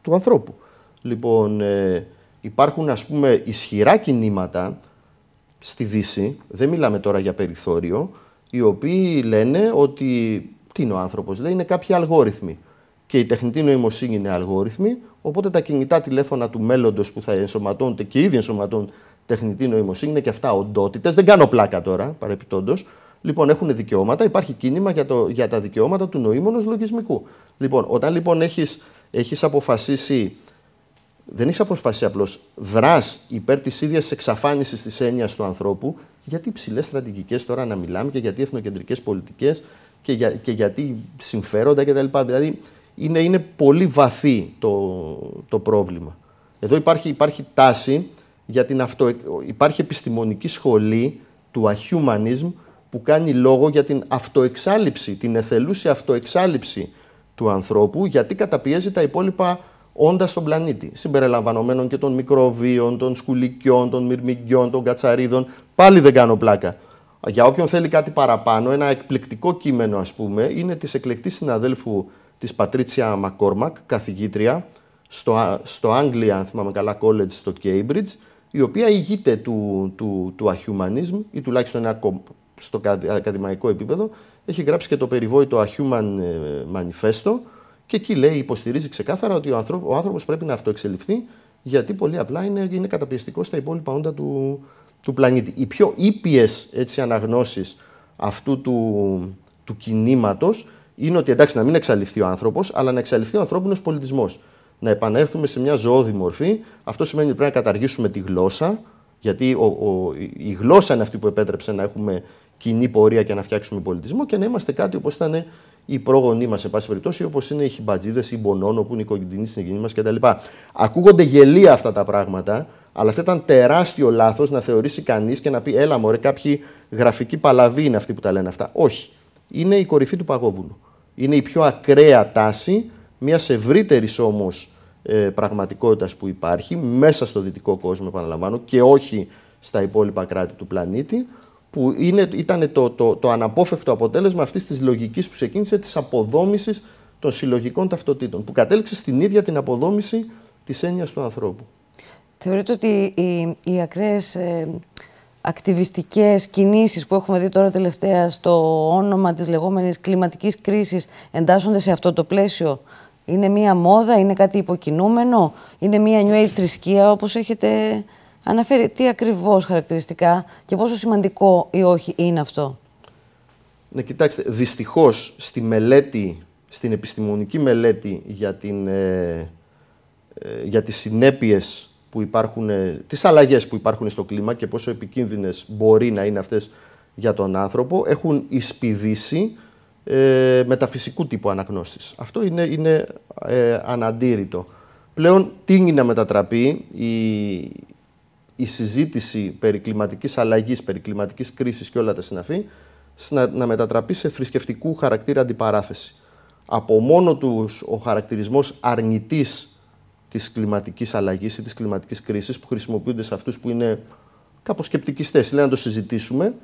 του ανθρώπου. Λοιπόν, ε, υπάρχουν ας πούμε ισχυρά κινήματα στη Δύση, δεν μιλάμε τώρα για περιθώριο, οι οποίοι λένε ότι τι είναι ο άνθρωπος, λέει, είναι κάποιοι αλγόριθμοι. Και η τεχνητή νοημοσύνη είναι αλγόριθμοι, οπότε τα κινητά τηλέφωνα του μέλλοντος που θα ενσωματώνται και ήδη ενσωματώνουν τεχνητή νοημοσύνη είναι και αυτά οντότητες. Δεν κάνω πλάκα τώρα, παρεπιτώντος. Λοιπόν, έχουν δικαιώματα, υπάρχει κίνημα για, το, για τα δικαιώματα του νοήμονος λογισμικού. Λοιπόν, όταν λοιπόν έχεις, έχεις αποφασίσει δεν έχεις αποφασίσει απλώς δράς υπέρ της ίδιας εξαφάνισης της έννοιας του ανθρώπου, γιατί υψηλέ στρατηγικές τώρα να μιλάμε και γιατί εθνοκεντρικές πολιτικές και, γιατί συμφέροντα κτλ. Δηλαδή είναι, είναι πολύ βαθύ το, το πρόβλημα. Εδώ υπάρχει, υπάρχει τάση για την αυτο, υπάρχει επιστημονική σχολή του αχιουμανισμ που κάνει λόγο για την αυτοεξάλληψη, την εθελούση αυτοεξάλληψη του ανθρώπου, γιατί καταπιέζει τα υπόλοιπα όντας στον πλανήτη, συμπεριλαμβανομένων και των μικροβίων, των σκουλικιών, των μυρμηγκιών, των κατσαρίδων. Πάλι δεν κάνω πλάκα. Για όποιον θέλει κάτι παραπάνω, ένα εκπληκτικό κείμενο, ας πούμε, είναι της εκλεκτής συναδέλφου της Πατρίτσια Μακόρμακ, καθηγήτρια, στο, στο Άγγλια, αν θυμάμαι καλά, college στο Cambridge, η οποία ηγείται του, του, του ή τουλάχιστον ένα, στο ακαδημαϊκό επίπεδο, έχει γράψει και το περιβόητο Human ε, Manifesto, και εκεί λέει, υποστηρίζει ξεκάθαρα ότι ο άνθρωπο άνθρωπος πρέπει να αυτοεξελιχθεί, γιατί πολύ απλά είναι, είναι καταπιεστικός στα υπόλοιπα όντα του, του πλανήτη. Οι πιο ήπιες αναγνώσεις αυτού του, του κινήματος είναι ότι εντάξει να μην εξαλειφθεί ο άνθρωπος, αλλά να εξαλειφθεί ο ανθρώπινος πολιτισμός. Να επανέλθουμε σε μια ζωώδη μορφή. Αυτό σημαίνει ότι πρέπει να καταργήσουμε τη γλώσσα, γιατί ο, η γλώσσα είναι αυτή που επέτρεψε να έχουμε κοινή πορεία και να φτιάξουμε πολιτισμό και να είμαστε κάτι όπως ήταν οι πρόγονοί μας, σε πάση περιπτώσει, όπως είναι οι χιμπατζίδες, οι μπονόνο που είναι οι κοντινοί συγγενεί μας κτλ. Ακούγονται γελία αυτά τα πράγματα, αλλά θα ήταν τεράστιο λάθος να θεωρήσει κανείς και να πει: Έλα, μωρέ, κάποιοι γραφικοί παλαβοί είναι αυτοί που τα λένε αυτά. Όχι. Είναι η κορυφή του παγόβουνου. Είναι η πιο ακραία τάση μιας ευρύτερης όμως ε, πραγματικότητας που υπάρχει μέσα στο δυτικό κόσμο, επαναλαμβάνω, και όχι στα υπόλοιπα κράτη του πλανήτη, που είναι, ήταν το, το, το αναπόφευκτο αποτέλεσμα αυτής της λογικής που ξεκίνησε της αποδόμησης των συλλογικών ταυτοτήτων, που κατέληξε στην ίδια την αποδόμηση της έννοιας του ανθρώπου. Θεωρείτε ότι οι, οι ακραίες ε, ακτιβιστικές κινήσεις που έχουμε δει τώρα τελευταία στο όνομα της λεγόμενης κλιματικής κρίσης εντάσσονται σε αυτό το πλαίσιο. Είναι μία μόδα, είναι κάτι υποκινούμενο, είναι μία new θρησκεία όπως έχετε αναφέρει τι ακριβώς χαρακτηριστικά και πόσο σημαντικό ή όχι είναι αυτό. Ναι, κοιτάξτε, δυστυχώς στη μελέτη, στην επιστημονική μελέτη για, την, ε, ε για τις συνέπειες που υπάρχουν, ε, τις αλλαγές που υπάρχουν στο κλίμα και πόσο επικίνδυνες μπορεί να είναι αυτές για τον άνθρωπο, έχουν εισπηδήσει ε, μεταφυσικού τύπου αναγνώσεις. Αυτό είναι, είναι ε, αναντήρητο. Πλέον, τι να μετατραπεί η, η συζήτηση περί κλιματικής αλλαγής, περί κλιματικής κρίσης και όλα τα συναφή να, να μετατραπεί σε θρησκευτικού χαρακτήρα αντιπαράθεση. Από μόνο τους ο χαρακτηρισμός αρνητής της κλιματικής αλλαγής ή της κλιματικής κρίσης που χρησιμοποιούνται σε αυτούς που είναι κάπως σκεπτικιστές, λέει να το συζητήσουμε,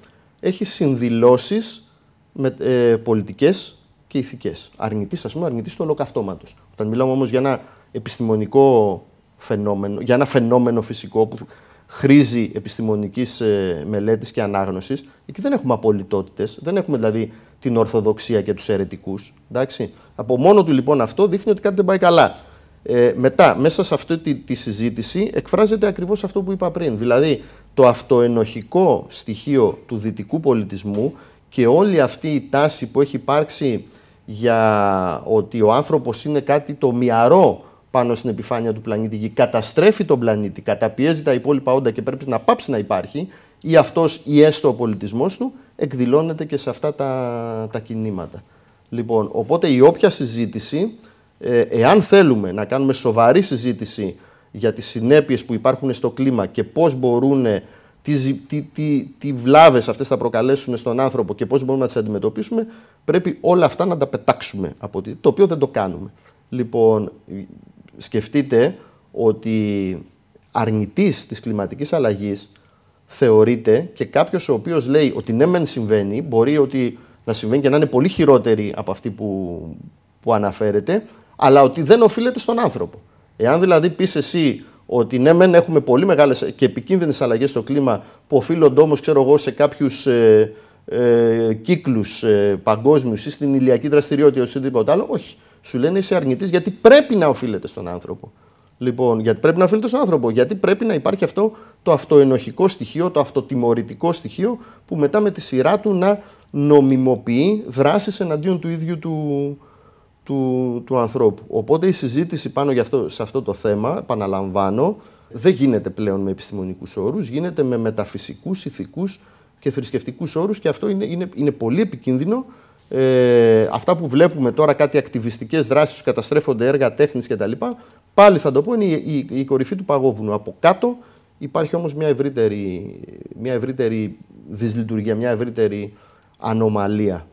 έχει συνδηλώσεις με, ε, πολιτικές και ηθικές. Αρνητής, ας πούμε, αρνητής του ολοκαυτώματος. Όταν μιλάμε όμως για ένα επιστημονικό φαινόμενο, για ένα φαινόμενο φυσικό που χρήζει επιστημονικής ε, μελέτης και ανάγνωσης. Εκεί δεν έχουμε απολυτότητες, δεν έχουμε δηλαδή την ορθοδοξία και τους αιρετικούς. Από μόνο του λοιπόν αυτό δείχνει ότι κάτι δεν πάει καλά. Ε, μετά, μέσα σε αυτή τη, συζήτηση εκφράζεται ακριβώς αυτό που είπα πριν. Δηλαδή, το αυτοενοχικό στοιχείο του δυτικού πολιτισμού και όλη αυτή η τάση που έχει υπάρξει για ότι ο άνθρωπος είναι κάτι το μυαρό πάνω στην επιφάνεια του πλανήτη Γη, καταστρέφει τον πλανήτη, καταπιέζει τα υπόλοιπα όντα και πρέπει να πάψει να υπάρχει, ή αυτός ή έστω ο πολιτισμός του, εκδηλώνεται και σε αυτά τα, τα κινήματα. Λοιπόν, οπότε η όποια συζήτηση, ε, εάν θέλουμε να κάνουμε σοβαρή συζήτηση για τις συνέπειες που υπάρχουν στο κλίμα και πώς μπορούν, ε, τι, τι, τι, βλάβες αυτές θα προκαλέσουν στον άνθρωπο και πώς μπορούμε να τις αντιμετωπίσουμε, πρέπει όλα αυτά να τα πετάξουμε από το οποίο δεν το κάνουμε. Λοιπόν, σκεφτείτε ότι αρνητής της κλιματικής αλλαγής θεωρείται και κάποιος ο οποίος λέει ότι ναι μεν συμβαίνει, μπορεί ότι να συμβαίνει και να είναι πολύ χειρότερη από αυτή που, που αναφέρεται, αλλά ότι δεν οφείλεται στον άνθρωπο. Εάν δηλαδή πεις εσύ ότι ναι, μεν έχουμε πολύ μεγάλες και επικίνδυνες αλλαγές στο κλίμα που οφείλονται όμως, ξέρω εγώ, σε κάποιους ε, ε, κύκλους ε, παγκόσμιους ή στην ηλιακή δραστηριότητα ή οτιδήποτε άλλο. Όχι σου λένε είσαι αρνητής γιατί πρέπει να οφείλεται στον άνθρωπο. Λοιπόν, γιατί πρέπει να οφείλεται στον άνθρωπο. Γιατί πρέπει να υπάρχει αυτό το αυτοενοχικό στοιχείο, το αυτοτιμωρητικό στοιχείο που μετά με τη σειρά του να νομιμοποιεί δράσεις εναντίον του ίδιου του, του, του ανθρώπου. Οπότε η συζήτηση πάνω για αυτό, σε αυτό το θέμα, επαναλαμβάνω, δεν γίνεται πλέον με επιστημονικούς όρους, γίνεται με μεταφυσικούς, ηθικούς και θρησκευτικούς όρους και αυτό είναι, είναι, είναι πολύ επικίνδυνο ε, αυτά που βλέπουμε τώρα, κάτι ακτιβιστικές δράσεις, καταστρέφονται έργα τέχνης κτλ. Πάλι θα το πω, είναι η, η, κορυφή του παγόβουνου. Από κάτω υπάρχει όμως μια ευρύτερη, μια ευρύτερη δυσλειτουργία, μια ευρύτερη ανομαλία.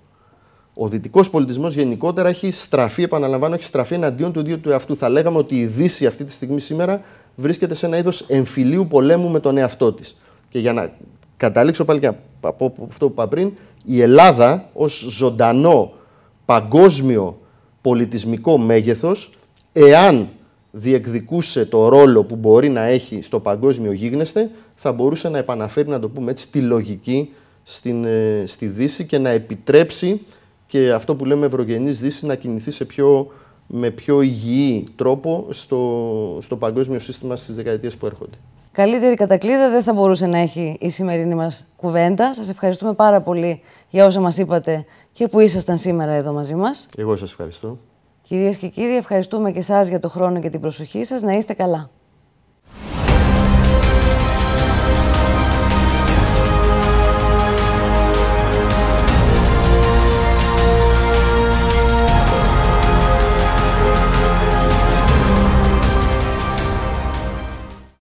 Ο δυτικός πολιτισμός γενικότερα έχει στραφεί, επαναλαμβάνω, έχει στραφεί εναντίον του ίδιου του εαυτού. Θα λέγαμε ότι η Δύση αυτή τη στιγμή σήμερα βρίσκεται σε ένα είδος εμφυλίου πολέμου με τον εαυτό της. Και για να καταλήξω πάλι και από αυτό που είπα πριν, η Ελλάδα ως ζωντανό παγκόσμιο πολιτισμικό μέγεθος, εάν διεκδικούσε το ρόλο που μπορεί να έχει στο παγκόσμιο γίγνεσθε, θα μπορούσε να επαναφέρει, να το πούμε έτσι, τη λογική στην, ε, στη Δύση και να επιτρέψει και αυτό που λέμε ευρωγενής Δύση να κινηθεί σε πιο, με πιο υγιή τρόπο στο, στο παγκόσμιο σύστημα στις δεκαετίες που έρχονται. Καλύτερη κατακλείδα δεν θα μπορούσε να έχει η σημερινή μας κουβέντα. Σας ευχαριστούμε πάρα πολύ για όσα μας είπατε και που ήσασταν σήμερα εδώ μαζί μας. Εγώ σας ευχαριστώ. Κυρίες και κύριοι, ευχαριστούμε και εσάς για το χρόνο και την προσοχή σας. Να είστε καλά.